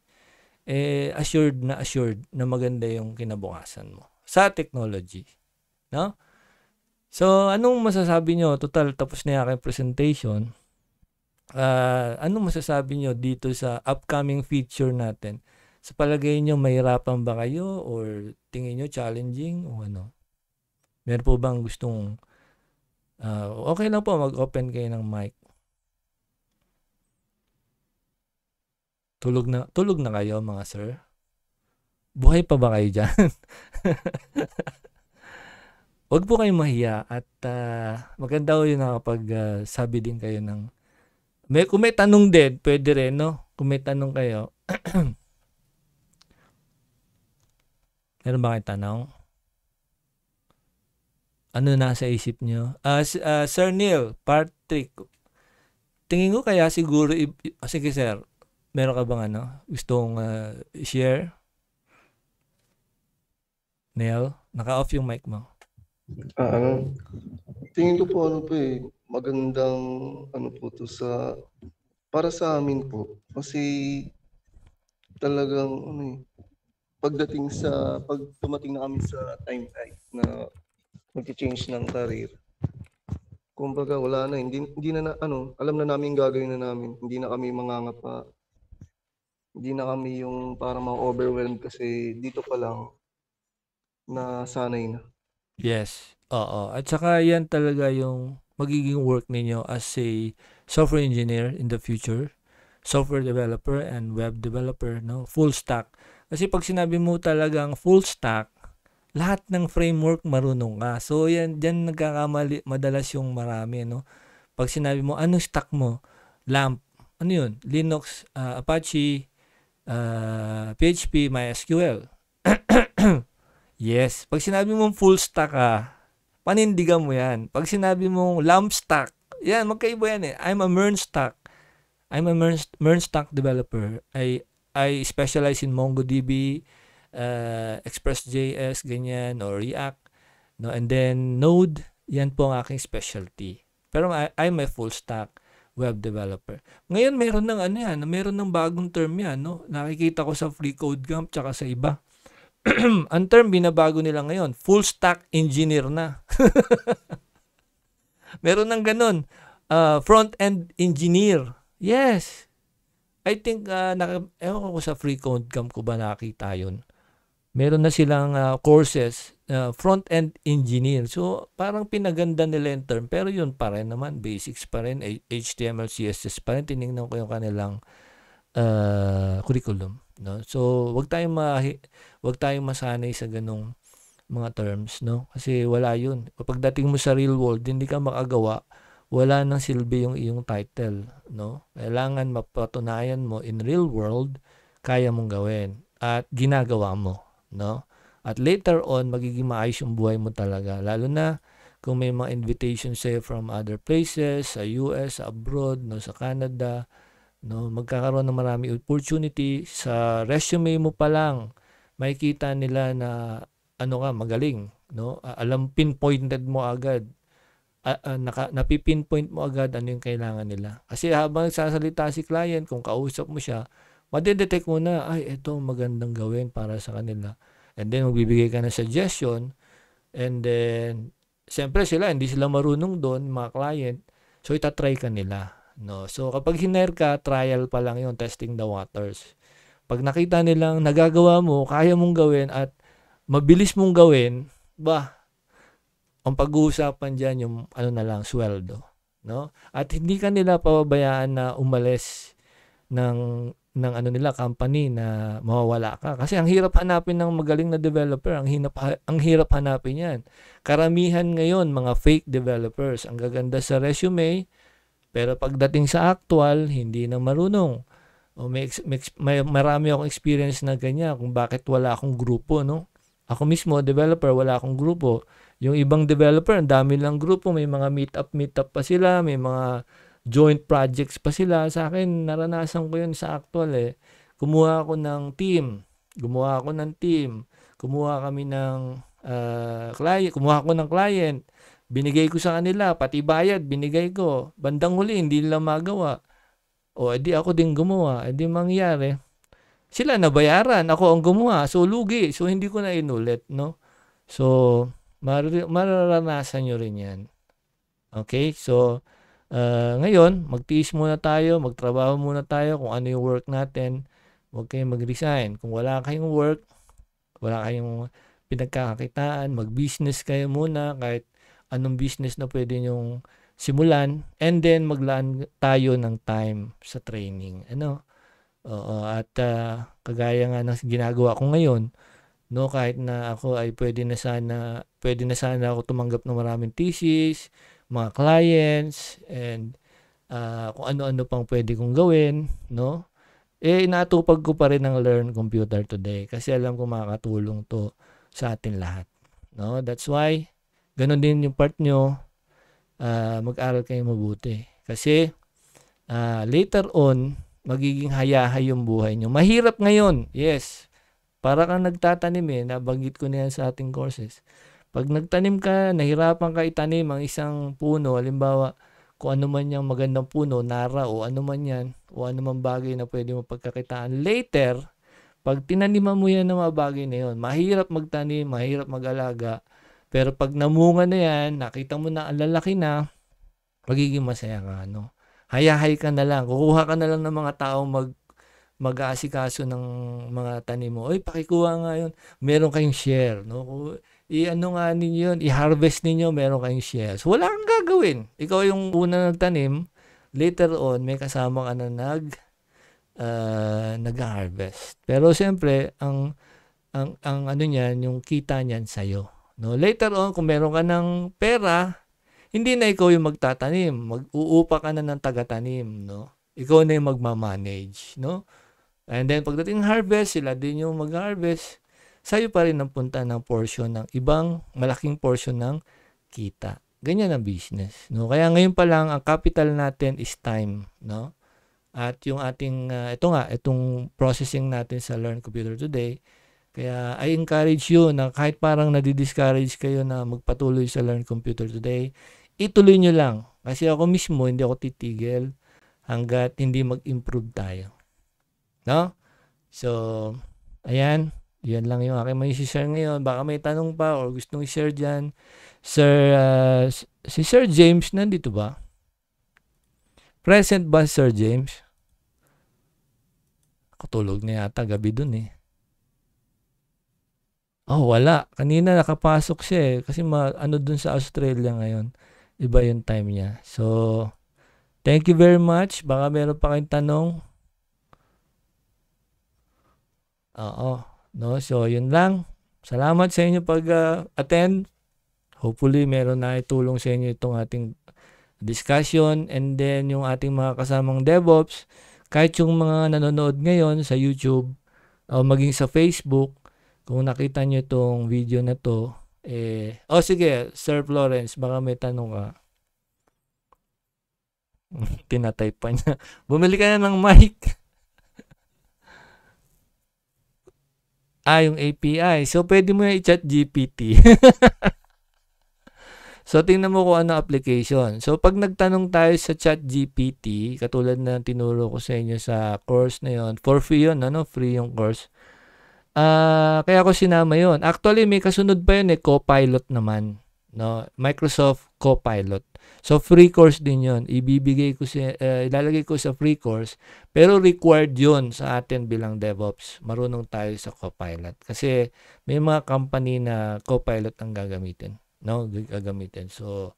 eh, assured na assured na maganda yung kinabukasan mo sa technology. No? So, anong masasabi nyo? Total, tapos na yung presentation. Uh, anong masasabi nyo dito sa upcoming feature natin? Sa palagay nyo, mahirapan ba kayo or tingin niyo challenging o ano? Meron po bang gustong, uh, okay lang po, mag-open kayo ng mic. Tulog na, tulog na kayo mga sir? Buhay pa ba kayo diyan? <laughs> Huwag po kayong mahiya at uh, maganda ho yun nakapag uh, sabi din kayo ng may, kung may tanong din, pwede rin, no? Kung may tanong kayo. <clears throat> Meron ba kayong tanong? Ano na sa isip nyo? Uh, ah, uh, ah, Sir Neil, Patrick, Tingin ko kaya siguro, oh, sige sir, meron ka bang ano? Gustong uh, share? Neil, naka-off yung mic mo. Ah, ano? Tingin ko po ano po eh, magandang ano po to sa, para sa amin po. Kasi talagang ano eh, pagdating sa, pag tumating na kami sa time type na mag-change ng career, kumbaga wala na, hindi, hindi na, na ano, alam na namin gagawin na namin, hindi na kami mangangapa, hindi na kami yung para ma overwhelm kasi dito pa lang na sanay na. Yes. Oo. At saka yan talaga yung magiging work ninyo as a software engineer in the future, software developer and web developer, no? Full stack. Kasi pag sinabi mo talagang full stack, lahat ng framework marunong ka. So, yan, dyan nagkakamali madalas yung marami, no? Pag sinabi mo, ano stack mo? LAMP. Ano yun? Linux, uh, Apache, uh, ah, PHP, MySQL. <clears throat> yes. Pag sinabi mong full stack ah, panindigan mo yan. Pag sinabi mong LAMP stack, yan, magkaiba yan eh. I'm a MERN stack. I'm a MERN, MERN stack developer. I, I specialize in MongoDB, uh, ExpressJS, ganyan, or React. No? And then Node, yan po ang aking specialty. Pero I, I'm a full stack web developer. Ngayon, meron ng ano yan, meron ng bagong term yan. No? Nakikita ko sa Free Code Camp tsaka sa iba. <clears throat> ang term binabago nila ngayon, full stack engineer na. <laughs> meron ng ganun. Uh, front-end engineer. Yes. I think, uh, naka, ewan ko sa free code camp ko ba nakita yun. Meron na silang uh, courses, uh, front-end engineer. So, parang pinaganda nila yung term. Pero yun pa rin naman, basics pa rin, HTML, CSS pa rin. Tinignan ko yung kanilang uh, curriculum. No? So, wag tayong, ma wag tayong masanay sa ganong mga terms. No? Kasi wala yun. Pagdating mo sa real world, hindi ka makagawa wala nang silbi yung iyong title, no? Kailangan mapatunayan mo in real world kaya mong gawin at ginagawa mo, no? At later on magiging maayos yung buhay mo talaga lalo na kung may mga invitation sa from other places, sa US, abroad, no, sa Canada, no, magkakaroon ng marami opportunity sa resume mo pa lang makikita nila na ano ka magaling no alam pinpointed mo agad uh, uh, naka, napipinpoint mo agad ano yung kailangan nila. Kasi habang nagsasalita si client, kung kausap mo siya, madedetect mo na, ay, ito magandang gawin para sa kanila. And then, magbibigay ka ng suggestion. And then, siyempre sila, hindi sila marunong doon, mga client. So, itatry ka nila. No? So, kapag hiner ka, trial pa lang yon testing the waters. Pag nakita nilang nagagawa mo, kaya mong gawin at mabilis mong gawin, ba, ang pag-uusapan diyan yung ano na lang sweldo, no? At hindi kanila pababayaan na umalis ng ng ano nila company na mawawala ka kasi ang hirap hanapin ng magaling na developer ang hirap ang hirap hanapin yan karamihan ngayon mga fake developers ang gaganda sa resume pero pagdating sa actual hindi na marunong o may, may, may marami akong experience na ganyan kung bakit wala akong grupo no ako mismo developer wala akong grupo yung ibang developer, ang dami lang grupo, may mga meet-up, meet-up pa sila, may mga joint projects pa sila. Sa akin, naranasan ko yun sa actual eh. Kumuha ako ng team. Gumawa ako ng team. Kumuha kami ng uh, client. Kumuha ako ng client. Binigay ko sa kanila, pati bayad, binigay ko. Bandang huli, hindi nila magawa. O, edi ako din gumawa. Edi mangyari. Sila nabayaran. Ako ang gumawa. So, lugi. So, hindi ko na inulit, no? So, Mar- mararanasan nyo rin yan. Okay? So, uh, ngayon, magtiis muna tayo, magtrabaho muna tayo kung ano yung work natin. Huwag kayong mag-resign. Kung wala kayong work, wala kayong pinagkakakitaan, mag-business kayo muna kahit anong business na pwede nyong simulan and then maglaan tayo ng time sa training. Ano? Oo, at uh, kagaya nga ng ginagawa ko ngayon, no kahit na ako ay pwede na sana pwede na sana ako tumanggap ng maraming thesis, mga clients and uh, kung ano-ano pang pwede kong gawin, no? Eh inatupag ko pa rin ang learn computer today kasi alam ko makakatulong to sa atin lahat, no? That's why ganun din yung part nyo uh, mag-aral kayo mabuti kasi uh, later on magiging hayahay yung buhay nyo. Mahirap ngayon, yes. Para kang nagtatanim eh, nabanggit ko na yan sa ating courses. Pag nagtanim ka, nahirapan ka itanim ang isang puno, halimbawa, kung ano man yung magandang puno, nara o ano man yan, o ano man bagay na pwede mo pagkakitaan. Later, pag tinaniman mo yan ng mga bagay na yun, mahirap magtanim, mahirap mag-alaga, pero pag namunga na yan, nakita mo na ang lalaki na, magiging masaya ka, no? Hayahay ka na lang, kukuha ka na lang ng mga taong mag mag-aasikaso ng mga tanim mo. Oy, pakikuha nga yun. Meron kayong share. No? I-ano nga ninyo yun, i-harvest ninyo, meron kayong share. So, wala kang gagawin. Ikaw yung una nagtanim, later on, may kasama ka na nag, uh, nag-harvest. Pero siyempre, ang, ang, ang ano niyan, yung kita niyan sa'yo. No? Later on, kung meron ka ng pera, hindi na ikaw yung magtatanim. Mag-uupa ka na ng taga-tanim. No? Ikaw na yung magmamanage. No? And then pagdating ng harvest, sila din yung mag-harvest. Sa'yo pa rin ang punta ng portion ng ibang malaking portion ng kita. Ganyan ang business. No? Kaya ngayon pa lang, ang capital natin is time. No? At yung ating, uh, ah, ito nga, itong processing natin sa Learn Computer Today, kaya I encourage you na kahit parang nadi-discourage kayo na magpatuloy sa Learn Computer Today, ituloy nyo lang. Kasi ako mismo, hindi ako titigil hanggat hindi mag-improve tayo. No? So, ayan. Yan lang yung aking may share ngayon. Baka may tanong pa or gustong i-share dyan. Sir, uh, si Sir James nandito ba? Present ba Sir James? Katulog na yata gabi dun eh. Oh, wala. Kanina nakapasok siya eh. Kasi ma ano dun sa Australia ngayon. Iba yung time niya. So, thank you very much. Baka meron pa kayong tanong. Oo. No? So, yun lang. Salamat sa inyo pag-attend. Ah, uh, Hopefully, meron na itulong sa inyo itong ating discussion and then yung ating mga kasamang DevOps. Kahit yung mga nanonood ngayon sa YouTube o maging sa Facebook, kung nakita nyo itong video na to, eh, oh sige, Sir Florence, baka may tanong ka. <laughs> Tinatype pa niya. Bumili ka na ng mic. <laughs> Ah, yung API. So, pwede mo yung i-chat GPT. <laughs> so, tingnan mo kung ano application. So, pag nagtanong tayo sa chat GPT, katulad na tinuro ko sa inyo sa course na yon, for free yun, ano? Free yung course. Ah, uh, kaya ako sinama yon. Actually, may kasunod pa yun eh, Copilot naman. No? Microsoft Copilot. So free course din 'yon. Ibibigay ko si uh, ilalagay ko sa free course pero required 'yon sa atin bilang DevOps. Marunong tayo sa Copilot kasi may mga company na Copilot ang gagamitin, no? Gagamitin. So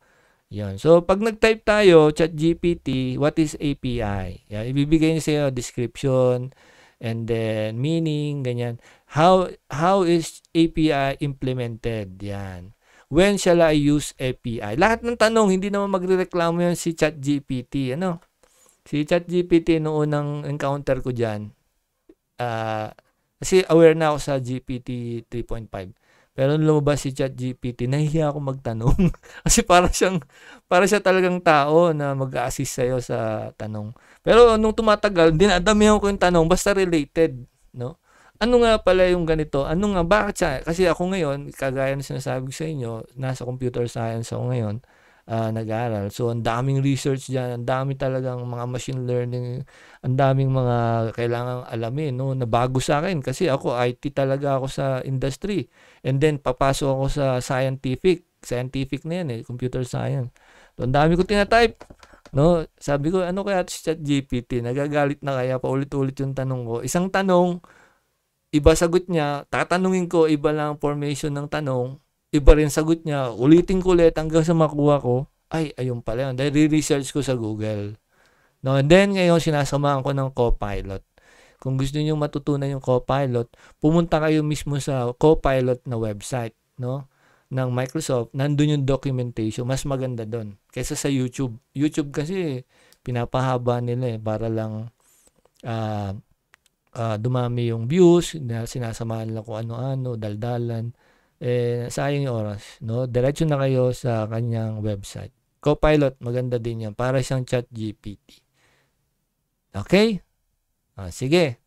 'yon. So pag nag-type tayo ChatGPT, what is API? Yeah, ibibigay niya sa iyo description, and then meaning ganyan how how is API implemented yan When shall I use API? Lahat ng tanong, hindi naman magrereklamo yan si ChatGPT. Ano? Si ChatGPT noong unang encounter ko dyan, uh, kasi aware na ako sa GPT 3.5. Pero nung lumabas si ChatGPT, nahihiya ako magtanong. <laughs> kasi para siyang para siya talagang tao na mag-assist sa iyo sa tanong. Pero nung tumatagal, dinadamihan ko yung tanong basta related, no? ano nga pala yung ganito? Ano nga, bakit siya? Kasi ako ngayon, kagaya na sinasabi ko sa inyo, nasa computer science ako ngayon, uh, nag-aaral. So, ang daming research dyan, ang dami talagang mga machine learning, ang daming mga kailangang alamin, no, na bago sa akin. Kasi ako, IT talaga ako sa industry. And then, papasok ako sa scientific. Scientific na yan eh, computer science. So, ang dami ko tinatype. No, sabi ko, ano kaya si ChatGPT? Nagagalit na kaya paulit-ulit yung tanong ko. Isang tanong, iba sagot niya, tatanungin ko, iba lang formation ng tanong, iba rin sagot niya, ulitin ko ulit hanggang sa makuha ko, ay, ayun pala yun, dahil re-research ko sa Google. No, and then ngayon, sinasamahan ko ng Copilot. Kung gusto niyo matutunan yung Copilot, pumunta kayo mismo sa Copilot na website, no? ng Microsoft, nandun yung documentation, mas maganda doon kaysa sa YouTube. YouTube kasi pinapahaba nila eh para lang uh, uh, dumami yung views, na sinasamahan lang kung ano-ano, daldalan, eh, sayang yung oras. No? Diretso na kayo sa kanyang website. Copilot, maganda din yan. Para siyang chat GPT. Okay? Ah, sige.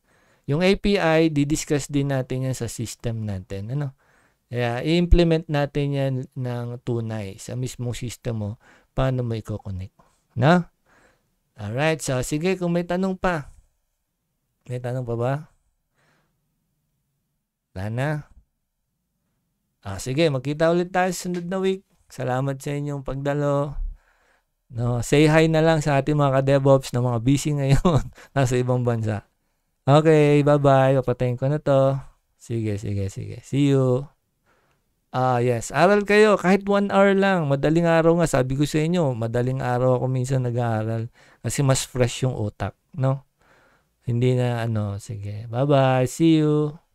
Yung API, didiscuss din natin yan sa system natin. Ano? Kaya, i-implement natin yan ng tunay sa mismong system mo. Paano mo i-connect. Na? Alright, so sige, kung may tanong pa, may tanong pa ba? Wala na? Ah, sige, magkita ulit tayo sa sunod na week. Salamat sa inyong pagdalo. No, say hi na lang sa ating mga ka-DevOps na mga busy ngayon <laughs> nasa ibang bansa. Okay, bye-bye. Papatayin ko na to. Sige, sige, sige. See you. Ah, uh, yes. Aral kayo. Kahit one hour lang. Madaling araw nga. Sabi ko sa inyo, madaling araw ako minsan nag-aaral. Kasi mas fresh yung utak, no? Hindi na ano, sige. Bye-bye. See you.